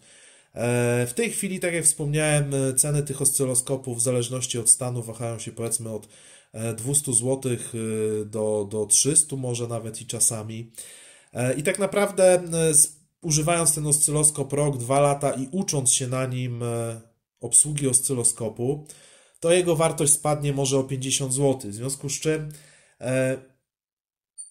E, w tej chwili, tak jak wspomniałem, e, ceny tych oscyloskopów w zależności od stanu wahają się powiedzmy od 200 zł do, do 300 może nawet i czasami. I tak naprawdę używając ten oscyloskop rok, dwa lata i ucząc się na nim obsługi oscyloskopu, to jego wartość spadnie może o 50 zł. W związku z czym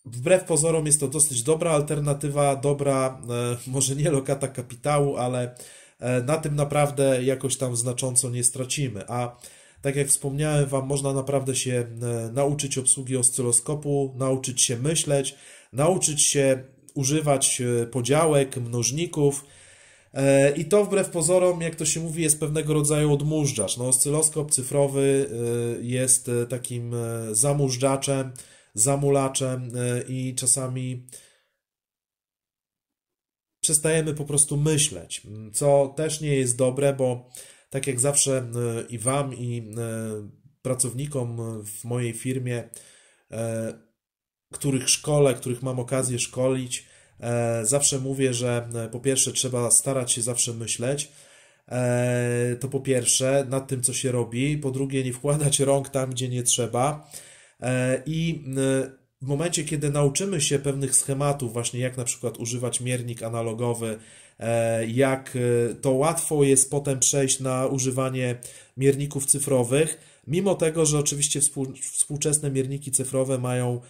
Wbrew pozorom jest to dosyć dobra alternatywa, dobra, e, może nie lokata kapitału, ale e, na tym naprawdę jakoś tam znacząco nie stracimy. A tak jak wspomniałem Wam, można naprawdę się e, nauczyć obsługi oscyloskopu, nauczyć się myśleć, nauczyć się używać podziałek, mnożników. I to wbrew pozorom, jak to się mówi, jest pewnego rodzaju odmóżdżacz. No, oscyloskop cyfrowy jest takim zamóżdżaczem, zamulaczem e, i czasami przestajemy po prostu myśleć, co też nie jest dobre, bo tak jak zawsze e, i Wam, i e, pracownikom w mojej firmie, których szkole, których mam okazję szkolić, zawsze mówię, że po pierwsze trzeba starać się zawsze myśleć. To po pierwsze nad tym, co się robi, po drugie nie wkładać rąk tam, gdzie nie trzeba E, I e, w momencie, kiedy nauczymy się pewnych schematów, właśnie jak na przykład używać miernik analogowy, e, jak to łatwo jest potem przejść na używanie mierników cyfrowych, mimo tego, że oczywiście współczesne mierniki cyfrowe mają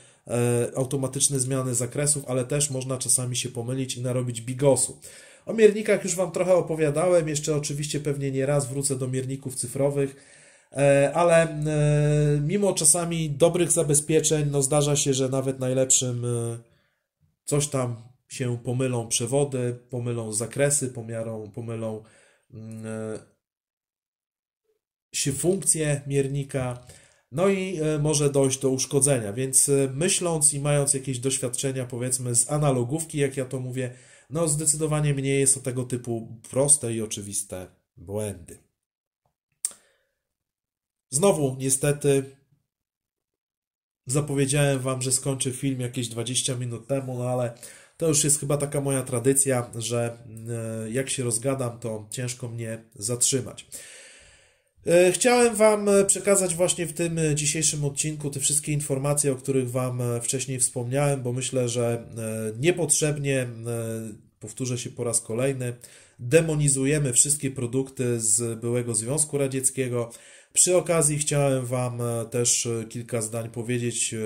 automatyczne zmiany zakresów, ale też można czasami się pomylić i narobić bigosu. O miernikach już Wam trochę opowiadałem, jeszcze oczywiście pewnie nie raz wrócę do mierników cyfrowych. E, ale e, mimo czasami dobrych zabezpieczeń, no zdarza się, że nawet najlepszym e, coś tam się pomylą przewody, pomylą zakresy, pomiarą, pomylą mm, się funkcje miernika, no i może dojść do uszkodzenia. Więc myśląc i mając jakieś doświadczenia, powiedzmy z analogówki, jak ja to mówię, no zdecydowanie mniej jest o tego typu proste i oczywiste błędy. Znowu, niestety, zapowiedziałem Wam, że skończę film jakieś 20 minut temu, no ale to już jest chyba taka moja tradycja, że e, jak się rozgadam, to ciężko mnie zatrzymać. E, chciałem Wam e, przekazać właśnie w tym dzisiejszym odcinku te wszystkie informacje, o których Wam wcześniej wspomniałem, bo myślę, że niepotrzebnie, powtórzę się po raz kolejny, demonizujemy wszystkie produkty z byłego Związku Radzieckiego. Przy okazji chciałem Wam e, też e, kilka zdań powiedzieć e,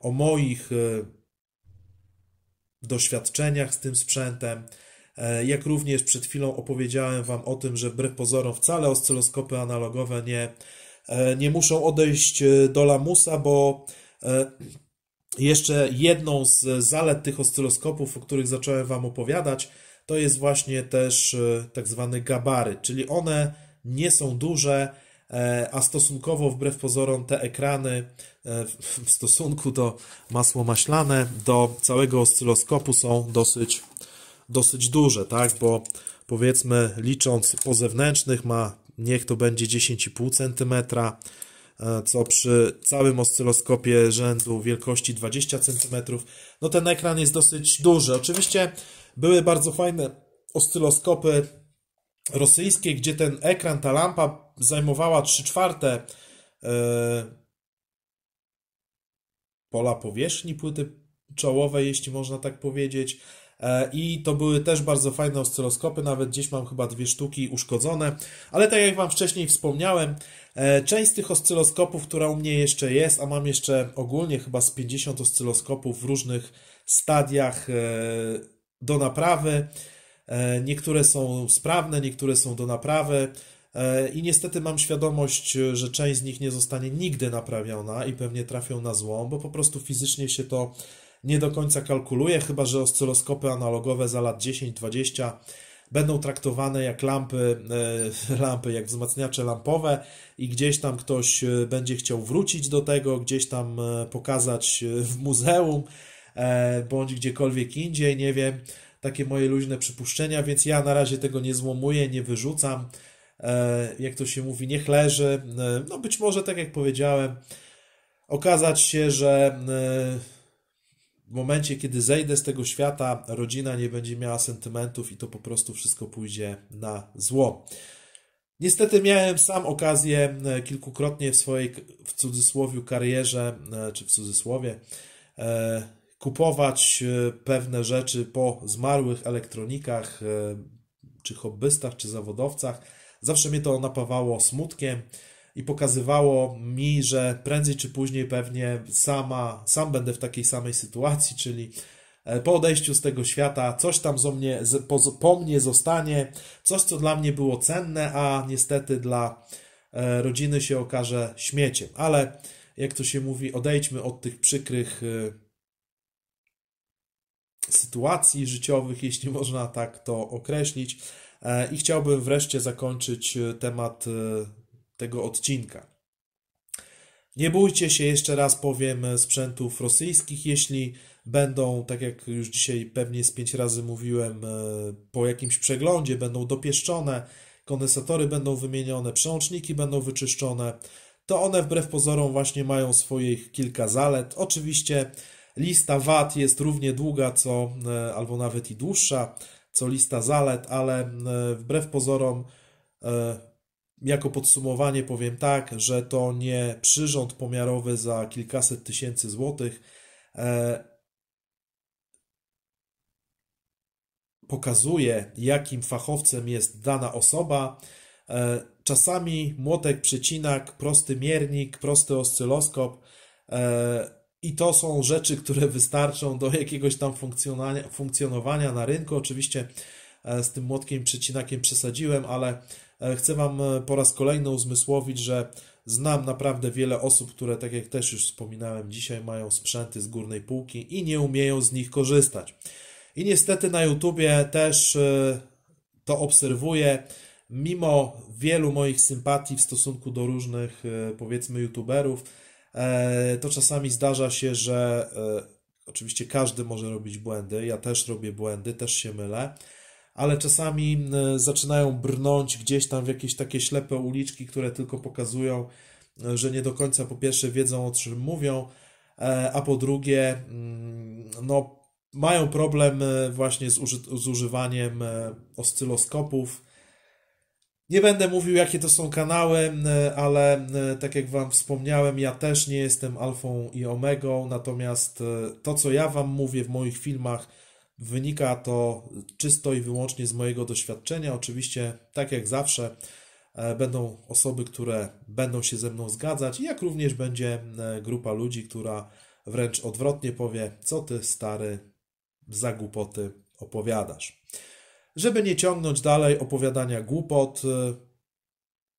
o moich doświadczeniach z tym sprzętem. Jak również przed chwilą opowiedziałem Wam o tym, że wbrew pozorom wcale oscyloskopy analogowe nie, nie muszą odejść do lamusa, bo jeszcze jedną z zalet tych oscyloskopów, o których zacząłem Wam opowiadać, to jest właśnie też tak zwany gabaryt, czyli one nie są duże, E, a stosunkowo wbrew pozorom te ekrany e, w stosunku do masło maślane, do całego oscyloskopu są dosyć, dosyć duże, tak? Bo powiedzmy licząc po zewnętrznych ma niech to będzie 10,5 cm, e, co przy całym oscyloskopie rzędu wielkości 20 cm, no ten ekran jest dosyć duży. Oczywiście były bardzo fajne oscyloskopy rosyjskie, gdzie ten ekran, ta lampa zajmowała 3 czwarte e, pola powierzchni płyty czołowej, jeśli można tak powiedzieć. E, I to były też bardzo fajne oscyloskopy, nawet gdzieś mam chyba dwie sztuki uszkodzone, ale tak jak Wam wcześniej wspomniałem, e, część z tych oscyloskopów, która u mnie jeszcze jest, a mam jeszcze ogólnie chyba z 50 oscyloskopów w różnych stadiach do naprawy. Niektóre są sprawne, niektóre są do naprawy. E, I niestety mam świadomość, e, że część z nich nie zostanie nigdy naprawiona i pewnie trafią na złą, bo po prostu fizycznie się to nie do końca kalkuluje, chyba że oscyloskopy analogowe za lat 10-20 będą traktowane jak lampy, e, lampy, jak wzmacniacze lampowe i gdzieś tam ktoś będzie chciał wrócić do tego, gdzieś tam pokazać w muzeum bądź gdziekolwiek indziej, nie wiem, takie moje luźne przypuszczenia, więc ja na razie tego nie złomuję, nie wyrzucam. E, jak to się mówi, niech leży. E, no być może, tak jak powiedziałem, okazać się, że e, w momencie, kiedy zejdę z tego świata, rodzina nie będzie miała sentymentów i to po prostu wszystko pójdzie na zło. Niestety miałem sam okazję kilkukrotnie w swojej, w cudzysłowie, karierze, czy w cudzysłowie, kupować pewne rzeczy po zmarłych elektronikach, czy hobbystach, czy zawodowcach Zawsze mnie to napawało smutkiem i pokazywało mi, że prędzej czy później pewnie sama, sam będę w takiej samej sytuacji, czyli e, po odejściu z tego świata coś tam zo mnie, po, po mnie zostanie, coś co dla mnie było cenne, a niestety dla e, rodziny się okaże śmieciem. Ale jak to się mówi, odejdźmy od tych przykrych e, sytuacji życiowych, jeśli można tak to określić, E, I chciałbym wreszcie zakończyć e, temat e, tego odcinka. Nie bójcie się, jeszcze raz powiem, sprzętów rosyjskich, jeśli będą, tak jak już dzisiaj pewnie z pięć razy mówiłem, po jakimś przeglądzie będą dopieszczone, kondensatory będą wymienione, przełączniki będą wyczyszczone, to one wbrew pozorom właśnie mają swoich kilka zalet. Oczywiście lista wad jest równie długa, co albo nawet i dłuższa, co lista zalet, ale e, wbrew pozorom, e, jako podsumowanie powiem tak, że to nie przyrząd pomiarowy za kilkaset tysięcy złotych. E, pokazuje, jakim fachowcem jest dana osoba. Czasami młotek, przecinak, prosty miernik, prosty oscyloskop i to są rzeczy, które wystarczą do jakiegoś tam funkcjonowania na rynku. Oczywiście e, z tym młotkiem przecinakiem przesadziłem, ale e, chcę Wam e, po raz kolejny uzmysłowić, że znam naprawdę wiele osób, które, tak jak też już wspominałem, dzisiaj mają sprzęty z górnej półki i nie umieją z nich korzystać. I niestety na YouTubie też to obserwuję. Mimo wielu moich sympatii w stosunku do różnych, powiedzmy, YouTuberów, E, to czasami zdarza się, że e, oczywiście każdy może robić błędy, ja też robię błędy, też się mylę, ale czasami e, zaczynają brnąć gdzieś tam w jakieś takie ślepe uliczki, które tylko pokazują, że nie do końca po pierwsze wiedzą o czym mówią, a po drugie, mm, no, mają problem właśnie z, używaniem oscyloskopów nie będę mówił, jakie to są kanały, e, ale e, tak jak Wam wspomniałem, ja też nie jestem alfą i omegą, natomiast e, to, co ja Wam mówię w moich filmach, wynika to czysto i wyłącznie z mojego doświadczenia. Oczywiście, tak jak zawsze, będą osoby, które będą się ze mną zgadzać, jak również będzie grupa ludzi, która wręcz odwrotnie powie, co ty, stary, za głupoty opowiadasz. Żeby nie ciągnąć dalej opowiadania głupot, y,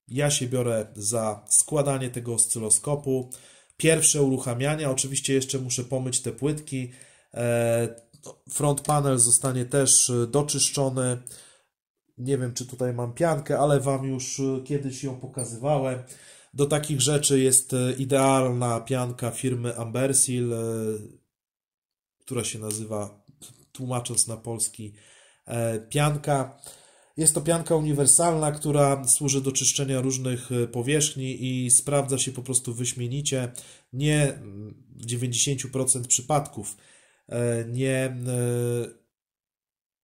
ja się biorę za składanie tego oscyloskopu. Pierwsze uruchamiania, oczywiście jeszcze muszę pomyć te płytki. E, no, front panel zostanie też y, doczyszczony. Nie wiem, czy tutaj mam piankę, ale Wam już y, kiedyś ją pokazywałem. Do takich rzeczy jest idealna pianka firmy Ambersil, która się nazywa, tłumacząc na polski, E, pianka. Jest to pianka uniwersalna, która służy do czyszczenia różnych e, powierzchni i sprawdza się po prostu wyśmienicie. Nie mm, w 90% przypadków e, nie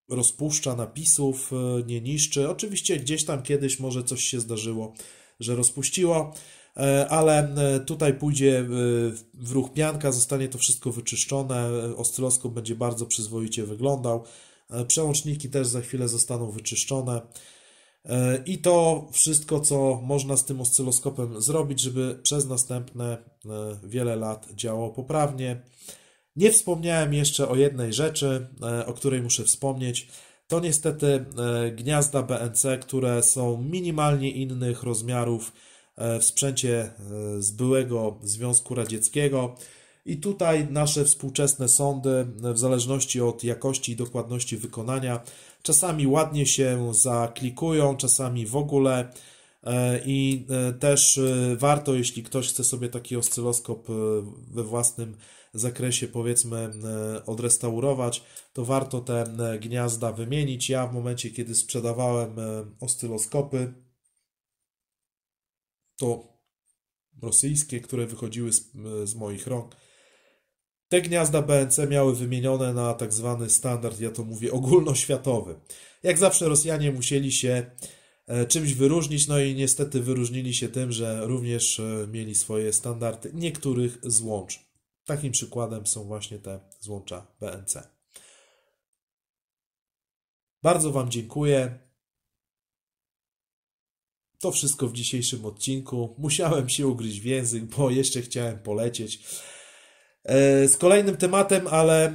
rozpuszcza napisów, nie niszczy. Oczywiście gdzieś tam kiedyś może coś się zdarzyło, że rozpuściło, ale tutaj pójdzie w ruch pianka, zostanie to wszystko wyczyszczone, oscyloskop będzie bardzo przyzwoicie wyglądał. E, przełączniki też za chwilę zostaną wyczyszczone. E, I to wszystko, co można z tym oscyloskopem zrobić, żeby przez następne e, wiele lat działało poprawnie. Nie wspomniałem jeszcze o jednej rzeczy, o której muszę wspomnieć. To niestety gniazda BNC, które są minimalnie innych rozmiarów w sprzęcie z byłego Związku Radzieckiego. I tutaj nasze współczesne sądy, w zależności od jakości i dokładności wykonania, czasami ładnie się zaklikują, czasami w ogóle. E, I e, też e, warto, jeśli ktoś chce sobie taki oscyloskop we własnym zakresie, powiedzmy, odrestaurować, to warto te gniazda wymienić. Ja w momencie, kiedy sprzedawałem oscyloskopy, to rosyjskie, które wychodziły z, z moich rąk, te gniazda BNC miały wymienione na tak zwany standard, ja to mówię, ogólnoświatowy. Jak zawsze Rosjanie musieli się e, czymś wyróżnić, no i niestety wyróżnili się tym, że również e, mieli swoje standardy niektórych złącz. Takim przykładem są właśnie te złącza BNC. Bardzo Wam dziękuję. To wszystko w dzisiejszym odcinku. Musiałem się ugryźć w język, bo jeszcze chciałem polecieć. E, z kolejnym tematem, ale e,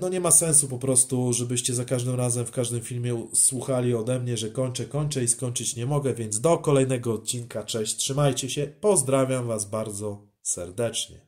no nie ma sensu po prostu, żebyście za każdym razem w każdym filmie słuchali ode mnie, że kończę, kończę i skończyć nie mogę, więc do kolejnego odcinka. Cześć, trzymajcie się, pozdrawiam Was bardzo serdecznie.